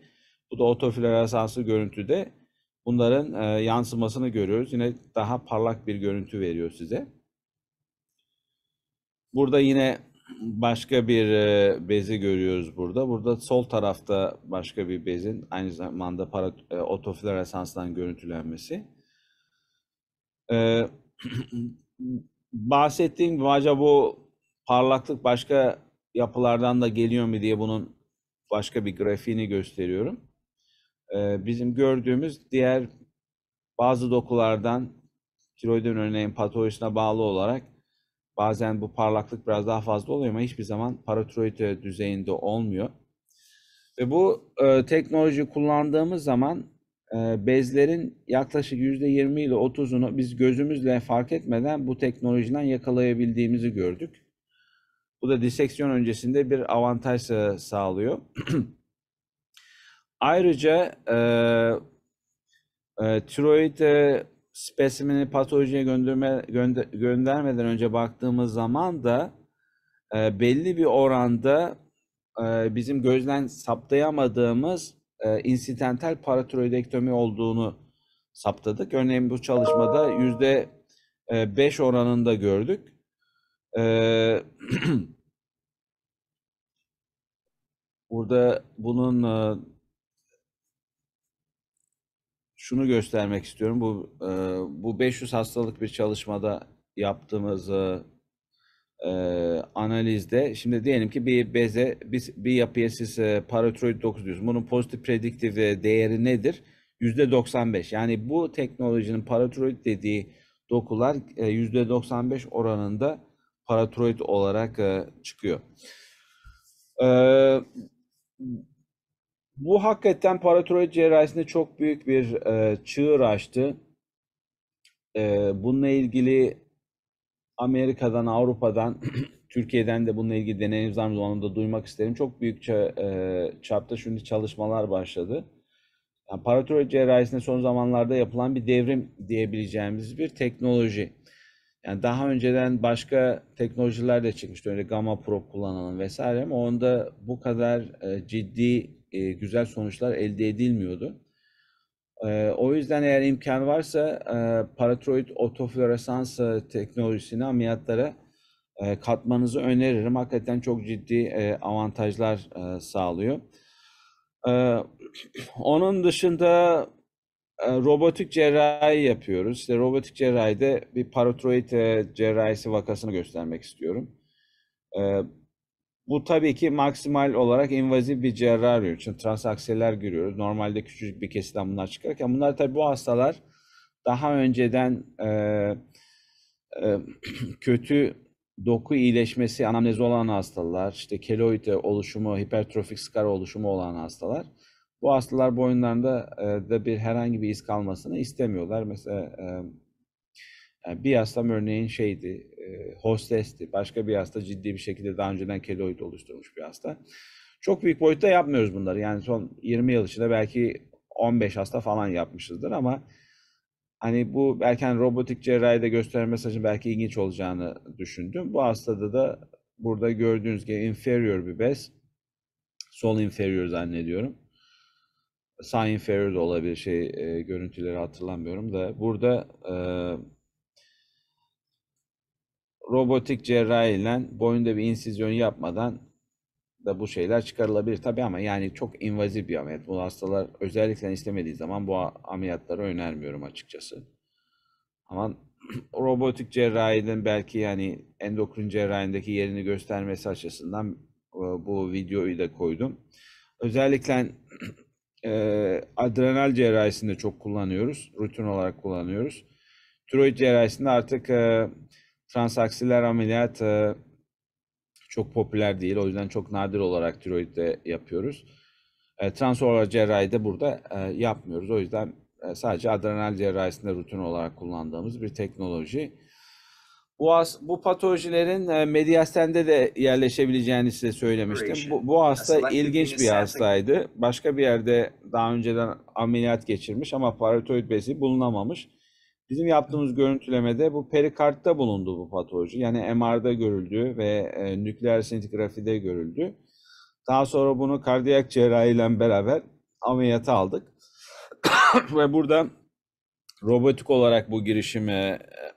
Bu da otofloresansı görüntüde bunların e, yansımasını görüyoruz. Yine daha parlak bir görüntü veriyor size. Burada yine başka bir e, bezi görüyoruz burada. Burada sol tarafta başka bir bezin aynı zamanda para, e, otofloresansdan görüntülenmesi. E, [clears throat] bahsettiğim acaba bu parlaklık başka yapılardan da geliyor mu diye bunun başka bir grafiğini gösteriyorum bizim gördüğümüz diğer bazı dokulardan tiroidin örneğin patolojisine bağlı olarak bazen bu parlaklık biraz daha fazla oluyor ama hiçbir zaman paratiroid düzeyinde olmuyor. Ve bu e, teknoloji kullandığımız zaman e, bezlerin yaklaşık %20 ile 30'unu biz gözümüzle fark etmeden bu teknolojiden yakalayabildiğimizi gördük. Bu da diseksiyon öncesinde bir avantaj sağlıyor. [clears throat] Ayrıca e, e, tiroid e, spesimini patolojiye gönderme, gönder, göndermeden önce baktığımız zaman da e, belli bir oranda e, bizim gözden saptayamadığımız e, insidental paratiroidektomi olduğunu saptadık. Örneğin bu çalışmada yüzde e, beş oranında gördük. E, [clears throat] Burada bunun e, şunu göstermek istiyorum. Bu e, bu 500 hastalık bir çalışmada yaptığımız e, analizde şimdi diyelim ki bir beze biz bir yapıya siz e, paratiroid 9 diyorsunuz. Bunun pozitif prediktif e, değeri nedir? %95. Yani bu teknolojinin paratroid dediği dokular e, %95 oranında paratroid olarak çıkıyor. Ee, bu hakikaten paratiroid cerrahisinde çok büyük bir e, çığır açtı. E, bununla ilgili Amerika'dan, Avrupa'dan, [clears throat] Türkiye'den de bununla ilgili var. deneyimlerimiz da duymak isterim. Çok büyük e, çapta şimdi çalışmalar başladı. Yani paratiroid cerrahisinde son zamanlarda yapılan bir devrim diyebileceğimiz bir teknoloji. Yani daha önceden başka teknolojiler de çıkmıştı. Öyle gamma probe kullanılan vesaire ama onda bu kadar e, ciddi e, güzel sonuçlar elde edilmiyordu. E, o yüzden eğer imkan varsa e, paratroid otofloresans e, teknolojisini ameliyatlara katmanızı öneririm. Hakikaten çok ciddi avantajlar sağlıyor. onun dışında robotik cerrahi yapıyoruz. İşte robotik cerrahide bir parotroid cerrahisi vakasını göstermek istiyorum. Bu tabii ki maksimal olarak invaziv bir cerrahi arıyor. Çünkü transaksiyeler görüyoruz. Normalde küçücük bir kesiden bunlar çıkarken bunlar tabii bu hastalar daha önceden e, e, [clears throat] kötü doku iyileşmesi anamnezi olan hastalar, işte keloid oluşumu, hipertrofik skar oluşumu olan hastalar. Bu hastalar boyunlarında e, da bir herhangi bir iz kalmasını istemiyorlar. Mesela e, e bir hastam örneğin şeydi, hostesti, başka bir hasta ciddi bir şekilde daha önceden keloid oluşturmuş bir hasta. Çok büyük boyutta yapmıyoruz bunları. Yani son 20 yıl içinde belki 15 hasta falan yapmışızdır ama hani bu belki hani robotik cerrahide gösteren mesajın belki ilginç olacağını düşündüm. Bu hastada da burada gördüğünüz gibi inferior bir bez. Sol inferior zannediyorum. Sağ inferior da olabilir şey e, görüntüleri hatırlamıyorum da burada e, robotik cerrahi ile boyunda bir insizyon yapmadan da bu şeyler çıkarılabilir tabi ama yani çok invazif bir ameliyat. Bu hastalar özellikle istemediği zaman bu ameliyatları önermiyorum açıkçası. Ama [clears throat] robotik cerrahiden belki yani endokrin cerrahindeki yerini göstermesi açısından e, bu videoyu da koydum. Özellikle [clears throat] e, adrenal cerrahisinde çok kullanıyoruz. Rutin olarak kullanıyoruz. Tiroid cerrahisinde artık e, Transaksiler ameliyatı çok popüler değil. O yüzden çok nadir olarak tiroidde yapıyoruz. E, transoral cerrahi de burada e, yapmıyoruz. O yüzden e, sadece adrenal cerrahisinde rutin olarak kullandığımız bir teknoloji. Bu Boğaz, bu patolojilerin e, medyastende de yerleşebileceğini size söylemiştim. Bu, bu hasta ilginç bir hastaydı. Başka bir yerde daha önceden ameliyat geçirmiş ama paratoid bezi bulunamamış. Bizim yaptığımız görüntülemede bu perikartta bulundu bu patoloji. Yani MR'da görüldü ve e, nükleer sintigrafide görüldü. Daha sonra bunu kardiyak cerrahiyle beraber ameliyata aldık. [coughs] ve burada robotik olarak bu girişime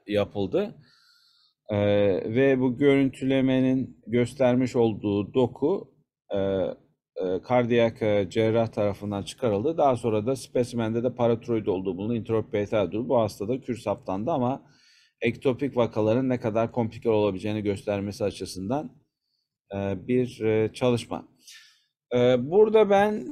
e, yapıldı. Ee, ve bu görüntülemenin göstermiş olduğu doku e, e, kardiyak e, cerrah tarafından çıkarıldı. Daha sonra da spesimende de paratroid olduğu bulunan interoperator bu hastada kür saptandı ama ektopik vakaların ne kadar komplike olabileceğini göstermesi açısından e, bir çalışma. burada ben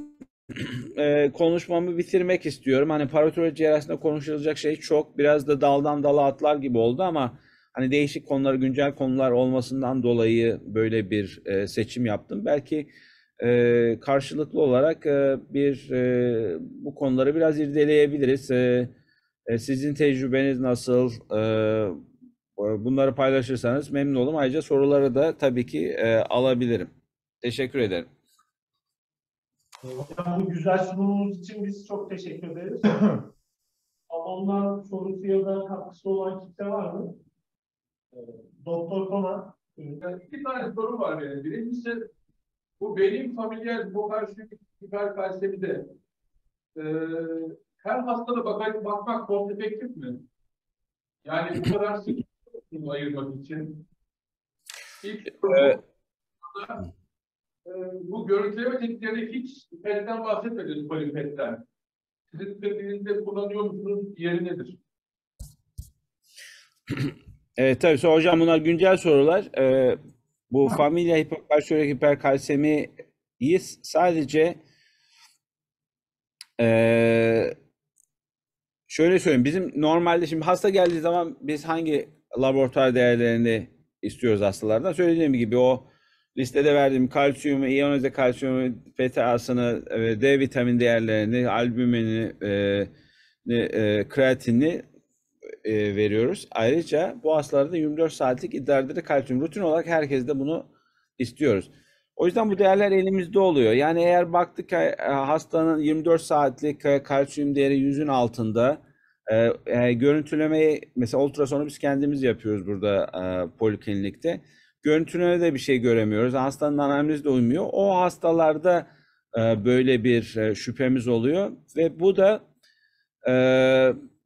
[clears throat] konuşmamı bitirmek istiyorum. Hani paratroid cerrahisinde konuşulacak şey çok. Biraz da daldan dala atlar gibi oldu ama hani değişik konular, güncel konular olmasından dolayı böyle bir seçim yaptım. Belki e, karşılıklı olarak e, bir e, bu konuları biraz irdeleyebiliriz. E, e, sizin tecrübeniz nasıl? E, bunları paylaşırsanız memnun olurum. Ayrıca soruları da tabii ki e, alabilirim. Teşekkür ederim. Hocam bu güzel sunumunuz için biz çok teşekkür ederiz. Babamdan [clears throat] sorusu ya da katkısı olan kitle var mı? Doktor Kona. İki tane soru var yani. Birincisi bu benim familiyer hipoperşivik hiperkalsemide e, her hastada bakar, bakmak çok mi? Yani bu kadar sık ayırmak için. İlk ee, e, bu görüntüleme tekniklerinde hiç PET'ten bahsetmediniz petten Sizin kliniğinizde kullanıyor musunuz? Yeri nedir? Evet tabii hocam bunlar güncel sorular. Ee, bu ha. familia hiperkalsemi hiperkalsemiyi sadece ee, şöyle söyleyeyim. Bizim normalde şimdi hasta geldiği zaman biz hangi laboratuvar değerlerini istiyoruz hastalardan? Söylediğim gibi o listede verdiğim kalsiyumu, iyonize kalsiyumu, PTA'sını, D vitamin değerlerini, albümenini, e, e, kreatinini e, veriyoruz. Ayrıca bu hastalarda 24 saatlik idrarda kalsiyum. Rutin olarak herkes de bunu istiyoruz. O yüzden bu değerler elimizde oluyor. Yani eğer baktık e, hastanın 24 saatlik kalsiyum değeri yüzün altında e, e, görüntülemeyi mesela ultrasonu biz kendimiz yapıyoruz burada e, poliklinikte. Görüntüleme de bir şey göremiyoruz. Hastanın anamnezi de uymuyor. O hastalarda e, böyle bir e, şüphemiz oluyor ve bu da e,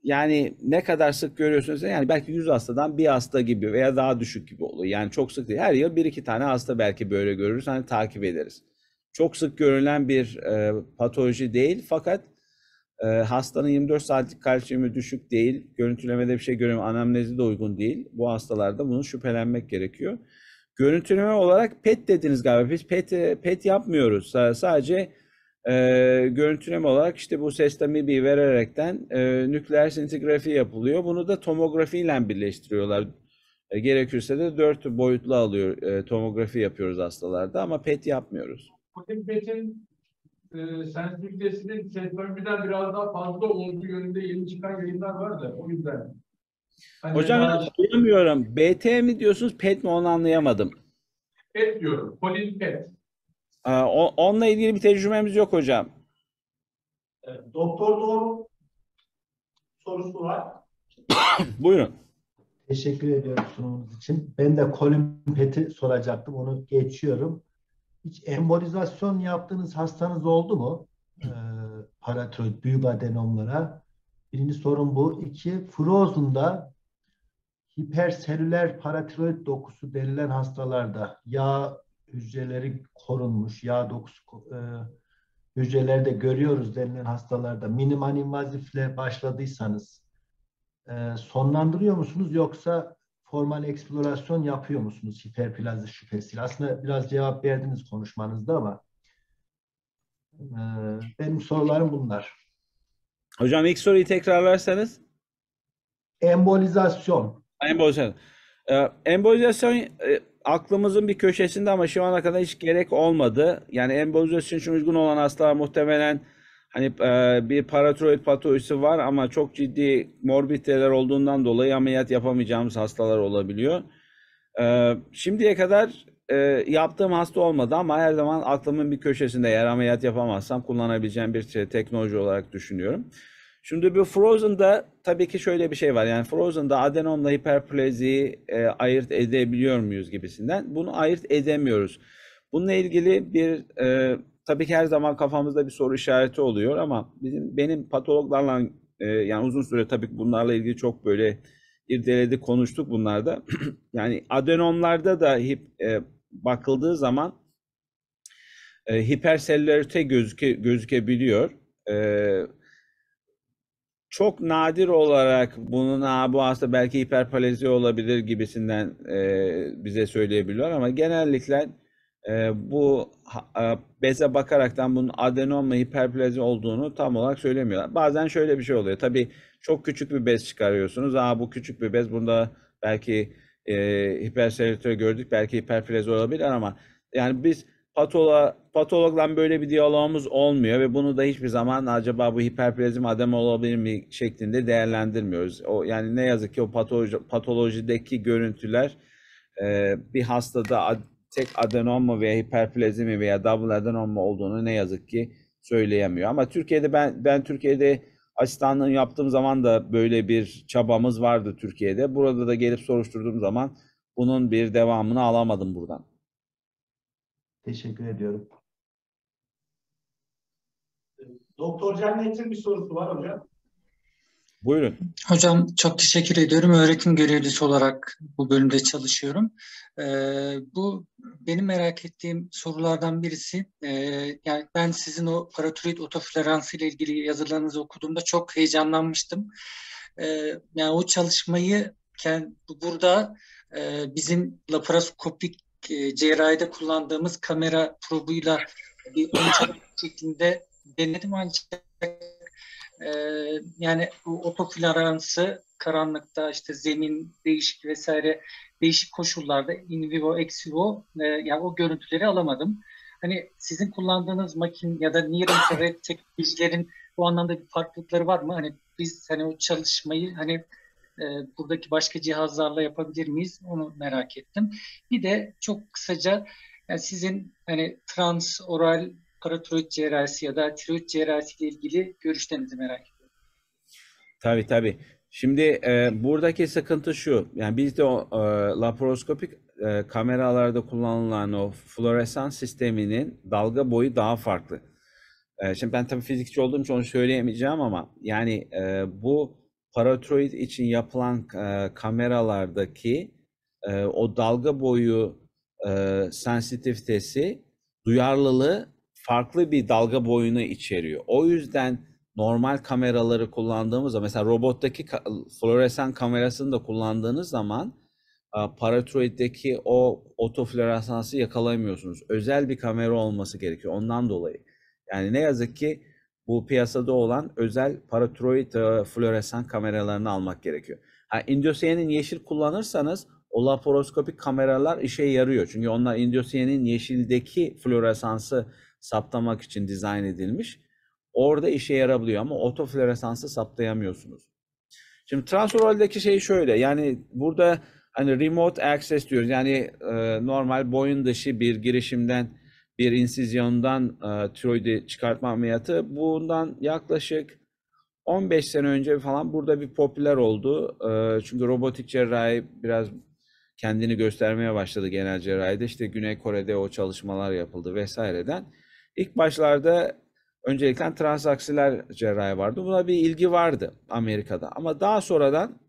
yani ne kadar sık görüyorsunuz yani belki 100 hastadan bir hasta gibi veya daha düşük gibi oluyor. Yani çok sık değil. Her yıl bir iki tane hasta belki böyle görürüz. Hani takip ederiz. Çok sık görülen bir e, patoloji değil fakat e, hastanın 24 saatlik kalsiyumu düşük değil. Görüntülemede bir şey göremiyorum. Anamnezi de uygun değil. Bu hastalarda bunu şüphelenmek gerekiyor. Görüntüleme olarak PET dediniz galiba. Biz PET, e, PET yapmıyoruz. Sadece e, görüntüleme olarak işte bu ses tamibi vererekten e, nükleer sintigrafi yapılıyor. Bunu da tomografiyle birleştiriyorlar. E, gerekirse de dört boyutlu alıyor e, tomografi yapıyoruz hastalarda ama PET yapmıyoruz. Bugün PET'in e, sensitivitesinin ses biraz daha fazla olduğu yönünde yeni çıkan yayınlar vardı. o yüzden. Hani Hocam anlayamıyorum. BT mi diyorsunuz PET mi onu anlayamadım. PET diyorum. Polin PET. Ee, onunla ilgili bir tecrübemiz yok hocam. Doktor Doğru sorusu var. [coughs] Buyurun. Teşekkür ediyorum sunumunuz için. Ben de kolin peti soracaktım. Onu geçiyorum. Hiç embolizasyon yaptığınız hastanız oldu mu? Ee, paratiroid büyük adenomlara. Birinci sorun bu. İki, Frozen'da hiperselüler paratiroid dokusu denilen hastalarda yağ hücreleri korunmuş, yağ dokusu e, hücrelerde görüyoruz denilen hastalarda minimal invazifle başladıysanız e, sonlandırıyor musunuz yoksa formal eksplorasyon yapıyor musunuz hiperplazi şüphesiyle? Aslında biraz cevap verdiniz konuşmanızda ama e, benim sorularım bunlar. Hocam ilk soruyu tekrarlarsanız. Embolizasyon. Embolizasyon. Ee, embolizasyon e, aklımızın bir köşesinde ama şu ana kadar hiç gerek olmadı. Yani emboliz için uygun olan hastalar muhtemelen hani e, bir paratroid patolojisi var ama çok ciddi morbiditeler olduğundan dolayı ameliyat yapamayacağımız hastalar olabiliyor. E, şimdiye kadar e, yaptığım hasta olmadı ama her zaman aklımın bir köşesinde eğer ameliyat yapamazsam kullanabileceğim bir teknoloji olarak düşünüyorum. Şimdi bu Frozen'da tabii ki şöyle bir şey var. Yani Frozen'da adenomla hiperplaziyi e, ayırt edebiliyor muyuz gibisinden. Bunu ayırt edemiyoruz. Bununla ilgili bir e, tabii ki her zaman kafamızda bir soru işareti oluyor ama bizim benim patologlarla e, yani uzun süre tabii bunlarla ilgili çok böyle irdeledi konuştuk bunlarda. [clears throat] yani adenomlarda da hip, e, bakıldığı zaman e, hiperselülerite gözüke, gözükebiliyor. E, çok nadir olarak bunun ha, bu hasta belki hiperpalezi olabilir gibisinden e, bize söyleyebiliyor ama genellikle e, bu e, beze bakaraktan bunun adenom adenomla hiperplezi olduğunu tam olarak söylemiyorlar. Bazen şöyle bir şey oluyor. Tabii çok küçük bir bez çıkarıyorsunuz. Aa bu küçük bir bez bunda belki e, hiperselülatör gördük belki hiperplezi olabilir ama yani biz patola patologla böyle bir diyalogumuz olmuyor ve bunu da hiçbir zaman acaba bu hiperplazim adem olabilir mi şeklinde değerlendirmiyoruz. O yani ne yazık ki o patoloji, patolojideki görüntüler e, bir hastada tek adenom mu veya hiperplazim mi veya double adenom mu olduğunu ne yazık ki söyleyemiyor. Ama Türkiye'de ben ben Türkiye'de asistanlığını yaptığım zaman da böyle bir çabamız vardı Türkiye'de. Burada da gelip soruşturduğum zaman bunun bir devamını alamadım buradan. Teşekkür ediyorum. Doktor Cennet'in bir sorusu var hocam. Buyurun. Hocam çok teşekkür ediyorum. Öğretim görevlisi olarak bu bölümde çalışıyorum. Ee, bu benim merak ettiğim sorulardan birisi. Ee, yani ben sizin o paratiroid otofloransı ile ilgili yazılarınızı okuduğumda çok heyecanlanmıştım. Ee, yani o çalışmayı kend, burada e, bizim laparoskopik e, cerrahide kullandığımız kamera probuyla bir şeklinde denedim ancak e, yani bu otoflaransı karanlıkta işte zemin değişik vesaire değişik koşullarda in vivo ex vivo e, yani o görüntüleri alamadım. Hani sizin kullandığınız makin ya da near infrared [coughs] teknolojilerin bu anlamda bir farklılıkları var mı? Hani biz hani o çalışmayı hani e, buradaki başka cihazlarla yapabilir miyiz? Onu merak ettim. Bir de çok kısaca yani sizin hani trans oral paratiroid cerrahisi ya da tiroid cerrahisi ile ilgili görüşlerinizi merak ediyorum. Tabii tabii. Şimdi e, buradaki sıkıntı şu. Yani bizde o e, laparoskopik e, kameralarda kullanılan o floresan sisteminin dalga boyu daha farklı. E, şimdi ben tabii fizikçi olduğum için onu söyleyemeyeceğim ama yani e, bu paratroid için yapılan e, kameralardaki e, o dalga boyu e, sensitivitesi, duyarlılığı farklı bir dalga boyunu içeriyor. O yüzden normal kameraları kullandığımızda mesela robottaki floresan kamerasını da kullandığınız zaman paratroiddeki o otofloresansı yakalayamıyorsunuz. Özel bir kamera olması gerekiyor ondan dolayı. Yani ne yazık ki bu piyasada olan özel paratroid e, floresan kameralarını almak gerekiyor. Ha, indosiyenin yeşil kullanırsanız o laparoskopik kameralar işe yarıyor. Çünkü onlar indosiyenin yeşildeki floresansı saptamak için dizayn edilmiş. Orada işe yarabiliyor ama otofloresansı saptayamıyorsunuz. Şimdi transferoldeki şey şöyle yani burada hani remote access diyoruz. Yani e, normal boyun dışı bir girişimden bir insizyondan e, tiroidi çıkartma ameliyatı bundan yaklaşık 15 sene önce falan burada bir popüler oldu. E, çünkü robotik cerrahi biraz kendini göstermeye başladı genel cerrahide. işte Güney Kore'de o çalışmalar yapıldı vesaireden. İlk başlarda öncelikle transaksiler cerrahi vardı. Buna bir ilgi vardı Amerika'da. Ama daha sonradan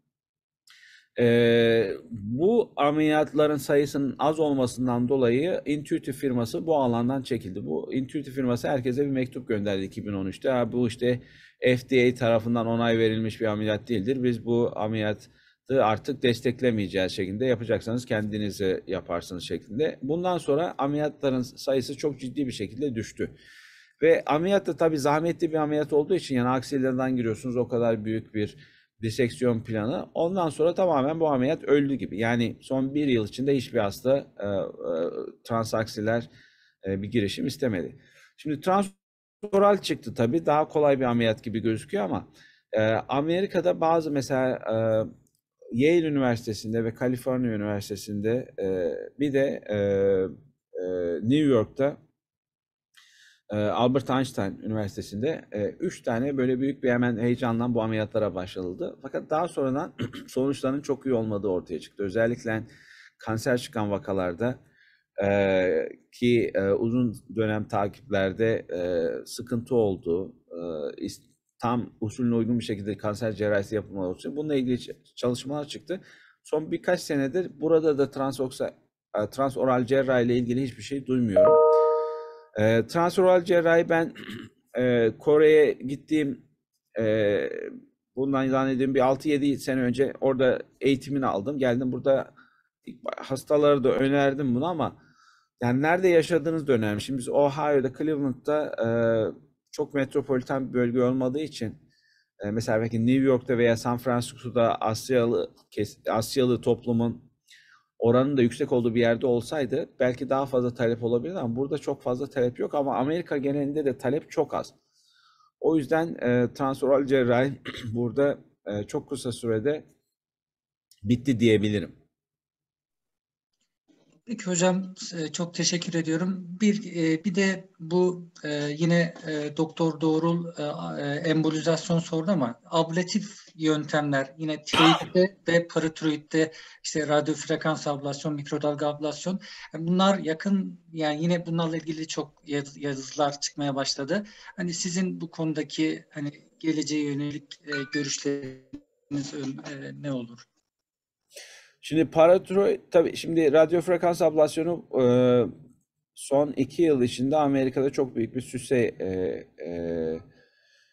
e, bu ameliyatların sayısının az olmasından dolayı Intuitive firması bu alandan çekildi. Bu Intuitive firması herkese bir mektup gönderdi 2013'te. Ha, bu işte FDA tarafından onay verilmiş bir ameliyat değildir. Biz bu ameliyat artık desteklemeyeceği şekilde yapacaksanız kendinizi yaparsınız şeklinde. Bundan sonra ameliyatların sayısı çok ciddi bir şekilde düştü. Ve ameliyat da tabii zahmetli bir ameliyat olduğu için yani aksilerden giriyorsunuz o kadar büyük bir diseksiyon planı. Ondan sonra tamamen bu ameliyat öldü gibi. Yani son bir yıl içinde hiçbir hasta e, e, transaksiler e, bir girişim istemedi. Şimdi transoral çıktı tabii daha kolay bir ameliyat gibi gözüküyor ama e, Amerika'da bazı mesela e, Yale Üniversitesi'nde ve Kaliforniya Üniversitesi'nde e, bir de e, e, New York'ta e, Albert Einstein Üniversitesi'nde e, üç tane böyle büyük bir hemen heyecandan bu ameliyatlara başlanıldı. Fakat daha sonradan [clears throat] sonuçların çok iyi olmadığı ortaya çıktı. Özellikle kanser çıkan vakalarda e, ki e, uzun dönem takiplerde e, sıkıntı oldu. E, tam usulüne uygun bir şekilde kanser cerrahisi yapılmalı için bununla ilgili çalışmalar çıktı. Son birkaç senedir burada da transoksa, e, oral cerrahi ile ilgili hiçbir şey duymuyorum. E, oral cerrahi ben [clears throat] e, Kore'ye gittiğim e, bundan zannediyorum bir 6-7 sene önce orada eğitimini aldım. Geldim burada hastalara da önerdim bunu ama yani nerede yaşadığınız da önemli. Şimdi biz Ohio'da, Cleveland'da e, çok metropoliten bir bölge olmadığı için e, mesela belki New York'ta veya San Francisco'da Asyalı Asyalı toplumun oranın da yüksek olduğu bir yerde olsaydı belki daha fazla talep olabilir ama burada çok fazla talep yok ama Amerika genelinde de talep çok az. O yüzden e, transoral cerrahi [clears throat] burada e, çok kısa sürede bitti diyebilirim. Peki hocam e, çok teşekkür ediyorum. Bir e, bir de bu e, yine Doktor Doğrul embolizasyon sordu ama ablatif yöntemler yine tiroidde ve paratiroidde işte radyo frekans ablasyon, mikrodalga ablasyon bunlar yakın yani yine bunlarla ilgili çok yazılar çıkmaya başladı. Hani sizin bu konudaki hani geleceğe yönelik görüşleriniz ne olur? Şimdi paratiroid tabii şimdi radyo frekans ablasyonu e, son iki yıl içinde Amerika'da çok büyük bir süse e, e,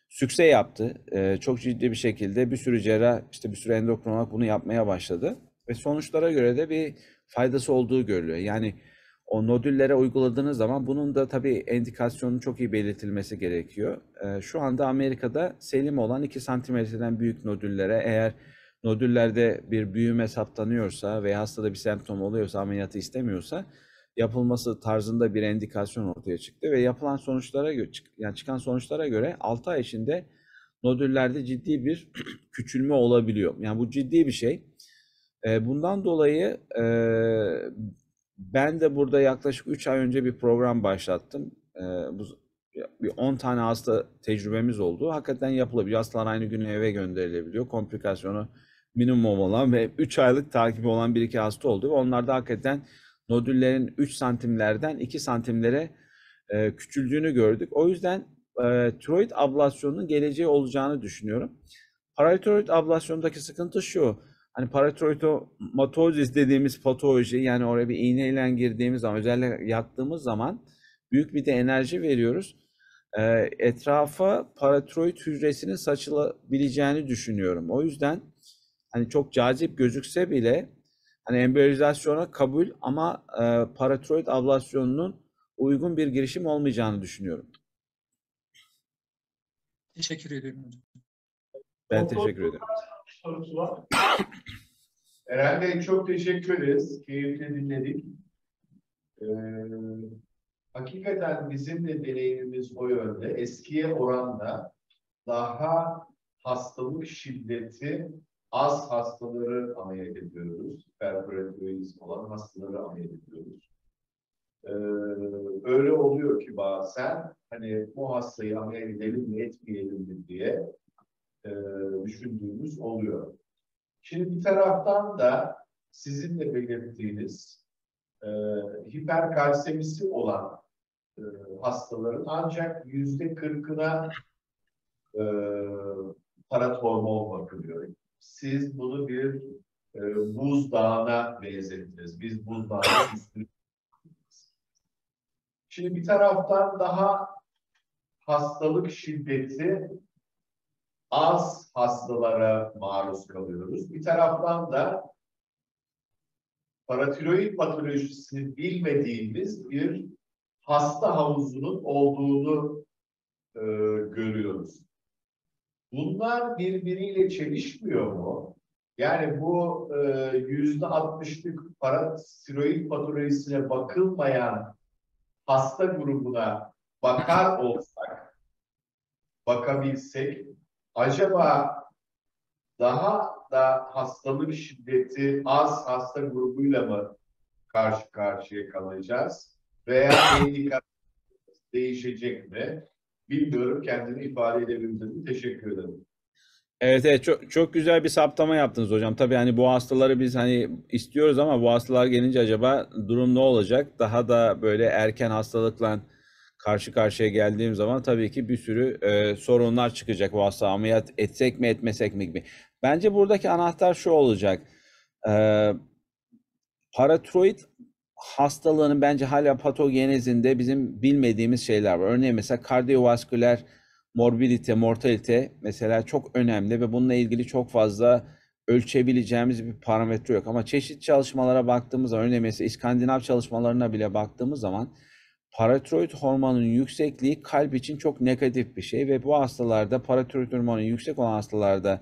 sükse yaptı. E, çok ciddi bir şekilde bir sürü cerrah işte bir sürü endokrinolog bunu yapmaya başladı ve sonuçlara göre de bir faydası olduğu görülüyor. Yani o nodüllere uyguladığınız zaman bunun da tabii endikasyonun çok iyi belirtilmesi gerekiyor. E, şu anda Amerika'da selim olan 2 santimetreden büyük nodüllere eğer Nodüllerde bir büyüme saptanıyorsa veya hastada bir semptom oluyorsa ameliyatı istemiyorsa yapılması tarzında bir endikasyon ortaya çıktı ve yapılan sonuçlara göre yani çıkan sonuçlara göre 6 ay içinde nodüllerde ciddi bir [clears throat] küçülme olabiliyor. Yani bu ciddi bir şey. Bundan dolayı ben de burada yaklaşık 3 ay önce bir program başlattım. Bu bir 10 tane hasta tecrübemiz oldu. Hakikaten yapılabiliyor. Hastalar aynı gün eve gönderilebiliyor. Komplikasyonu minimum olan ve 3 aylık takibi olan bir iki hasta oldu. Ve onlarda hakikaten nodüllerin 3 santimlerden 2 santimlere e, küçüldüğünü gördük. O yüzden e, tiroid ablasyonunun geleceği olacağını düşünüyorum. Paratiroid ablasyonundaki sıkıntı şu. Hani paratiroidomatozis dediğimiz patoloji yani oraya bir iğneyle girdiğimiz zaman özellikle yaktığımız zaman büyük bir de enerji veriyoruz. E, etrafa paratiroid hücresinin saçılabileceğini düşünüyorum. O yüzden hani çok cazip gözükse bile hani embriyolizasyona kabul ama e, paratiroid ablasyonunun uygun bir girişim olmayacağını düşünüyorum. Teşekkür ederim Ben teşekkür ederim. Sorusu [coughs] Eren Bey çok teşekkür ederiz. Keyifle dinledik. Ee, hakikaten bizim de deneyimimiz o yönde. Eskiye oranla daha hastalık şiddeti az hastaları ameliyat ediyoruz. Perforatörüz olan hastaları ameliyat ediyoruz. Ee, öyle oluyor ki bazen hani bu hastayı ameliyat edelim mi etmeyelim mi diye e, düşündüğümüz oluyor. Şimdi bir taraftan da sizin de belirttiğiniz e, hiperkalsemisi olan e, hastaların ancak yüzde kırkına e, paratormol bakılıyor siz bunu bir e, dağına benzettiniz. Biz buz [coughs] üstünü Şimdi bir taraftan daha hastalık şiddeti az hastalara maruz kalıyoruz. Bir taraftan da paratiroid patolojisini bilmediğimiz bir hasta havuzunun olduğunu e, görüyoruz. Bunlar birbiriyle çelişmiyor mu? Yani bu e, yüzde altmışlık paratiroid patolojisine bakılmayan hasta grubuna bakar olsak, bakabilsek, acaba daha da hastalık şiddeti az hasta grubuyla mı karşı karşıya kalacağız? Veya indikatör değişecek mi? bilmiyorum kendini ifade edebildim. Teşekkür ederim. Evet evet çok, çok güzel bir saptama yaptınız hocam. Tabii hani bu hastaları biz hani istiyoruz ama bu hastalar gelince acaba durum ne olacak? Daha da böyle erken hastalıkla karşı karşıya geldiğim zaman tabii ki bir sürü e, sorunlar çıkacak bu hasta ameliyat etsek mi etmesek mi gibi. Bence buradaki anahtar şu olacak. E, paratroid hastalığının bence hala patogenezinde bizim bilmediğimiz şeyler var. Örneğin mesela kardiyovasküler morbidite, mortalite mesela çok önemli ve bununla ilgili çok fazla ölçebileceğimiz bir parametre yok. Ama çeşitli çalışmalara baktığımız zaman, örneğin mesela İskandinav çalışmalarına bile baktığımız zaman paratiroid hormonunun yüksekliği kalp için çok negatif bir şey ve bu hastalarda paratiroid hormonu yüksek olan hastalarda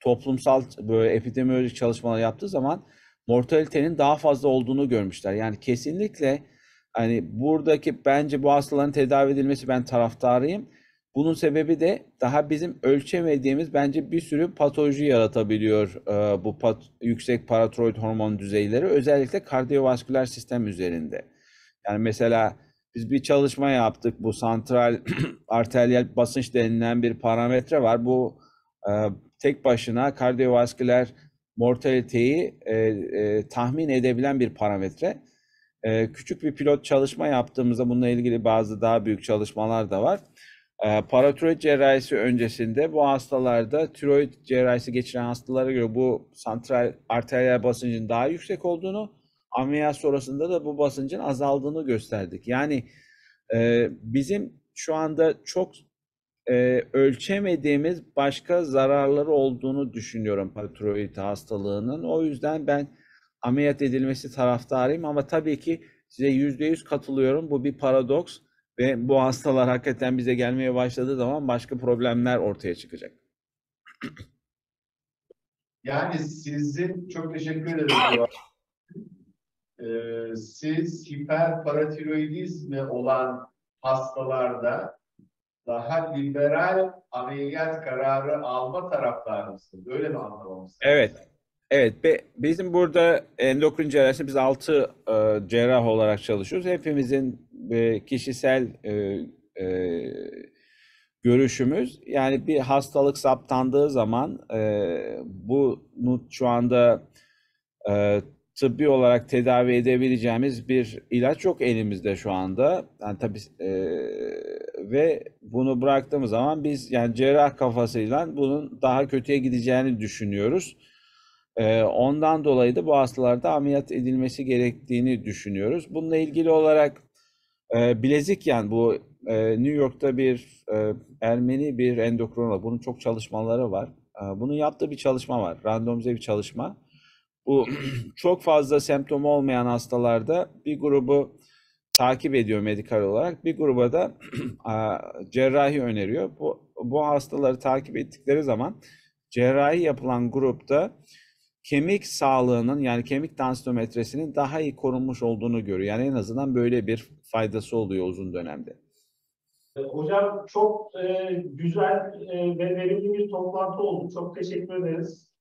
toplumsal böyle epidemiolojik çalışmalar yaptığı zaman mortalitenin daha fazla olduğunu görmüşler. Yani kesinlikle hani buradaki bence bu hastaların tedavi edilmesi ben taraftarıyım. Bunun sebebi de daha bizim ölçemediğimiz bence bir sürü patoloji yaratabiliyor e, bu pat, yüksek paratroid hormon düzeyleri özellikle kardiyovasküler sistem üzerinde. Yani mesela biz bir çalışma yaptık bu santral [clears throat] arteriyel basınç denilen bir parametre var. Bu e, tek başına kardiyovasküler mortaliteyi e, e, tahmin edebilen bir parametre. E, küçük bir pilot çalışma yaptığımızda bununla ilgili bazı daha büyük çalışmalar da var. E, paratiroid cerrahisi öncesinde bu hastalarda tiroid cerrahisi geçiren hastalara göre bu santral arteriyel basıncın daha yüksek olduğunu, ameliyat sonrasında da bu basıncın azaldığını gösterdik. Yani e, bizim şu anda çok e, ölçemediğimiz başka zararları olduğunu düşünüyorum paratiroid hastalığının. O yüzden ben ameliyat edilmesi taraftarıyım ama tabii ki size yüzde yüz katılıyorum. Bu bir paradoks ve bu hastalar hakikaten bize gelmeye başladığı zaman başka problemler ortaya çıkacak. Yani sizin çok teşekkür ederim. ee, siz hiperparatiroidizmi olan hastalarda daha liberal ameliyat kararı alma taraftarı mısınız? Öyle mi anlamamız Evet. Evet, be, bizim burada endokrin cerrahisi biz 6 e, cerrah olarak çalışıyoruz. Hepimizin e, kişisel e, e, görüşümüz yani bir hastalık saptandığı zaman e, bunu şu anda e, tıbbi olarak tedavi edebileceğimiz bir ilaç yok elimizde şu anda. Yani tabii e, ve bunu bıraktığımız zaman biz yani cerrah kafasıyla bunun daha kötüye gideceğini düşünüyoruz. E, ondan dolayı da bu hastalarda ameliyat edilmesi gerektiğini düşünüyoruz. Bununla ilgili olarak e, bilezik yani bu e, New York'ta bir e, Ermeni bir endokrinolog. Bunun çok çalışmaları var. E, bunun yaptığı bir çalışma var. Randomize bir çalışma bu [clears throat] çok fazla semptomu olmayan hastalarda bir grubu takip ediyor medikal olarak. Bir gruba da [clears throat] cerrahi öneriyor. Bu, bu hastaları takip ettikleri zaman cerrahi yapılan grupta kemik sağlığının yani kemik tansitometresinin daha iyi korunmuş olduğunu görüyor. Yani en azından böyle bir faydası oluyor uzun dönemde. Hocam çok e, güzel e, ve verimli bir toplantı oldu. Çok teşekkür ederiz.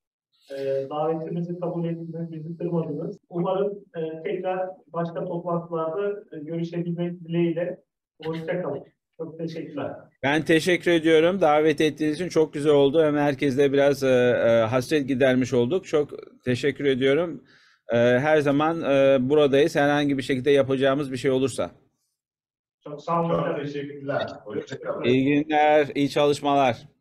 Ee, davetimizi kabul ettiniz, bizi kırmadınız. Umarım e, tekrar başka toplantılarda e, görüşebilmek dileğiyle. Hoşçakalın. Çok teşekkürler. Ben teşekkür ediyorum. Davet ettiğiniz için çok güzel oldu. Hem herkesle biraz e, e, hasret gidermiş olduk. Çok teşekkür ediyorum. E, her zaman e, buradayız. Herhangi bir şekilde yapacağımız bir şey olursa. Çok sağ olun. Çok teşekkürler. İyi günler, iyi çalışmalar.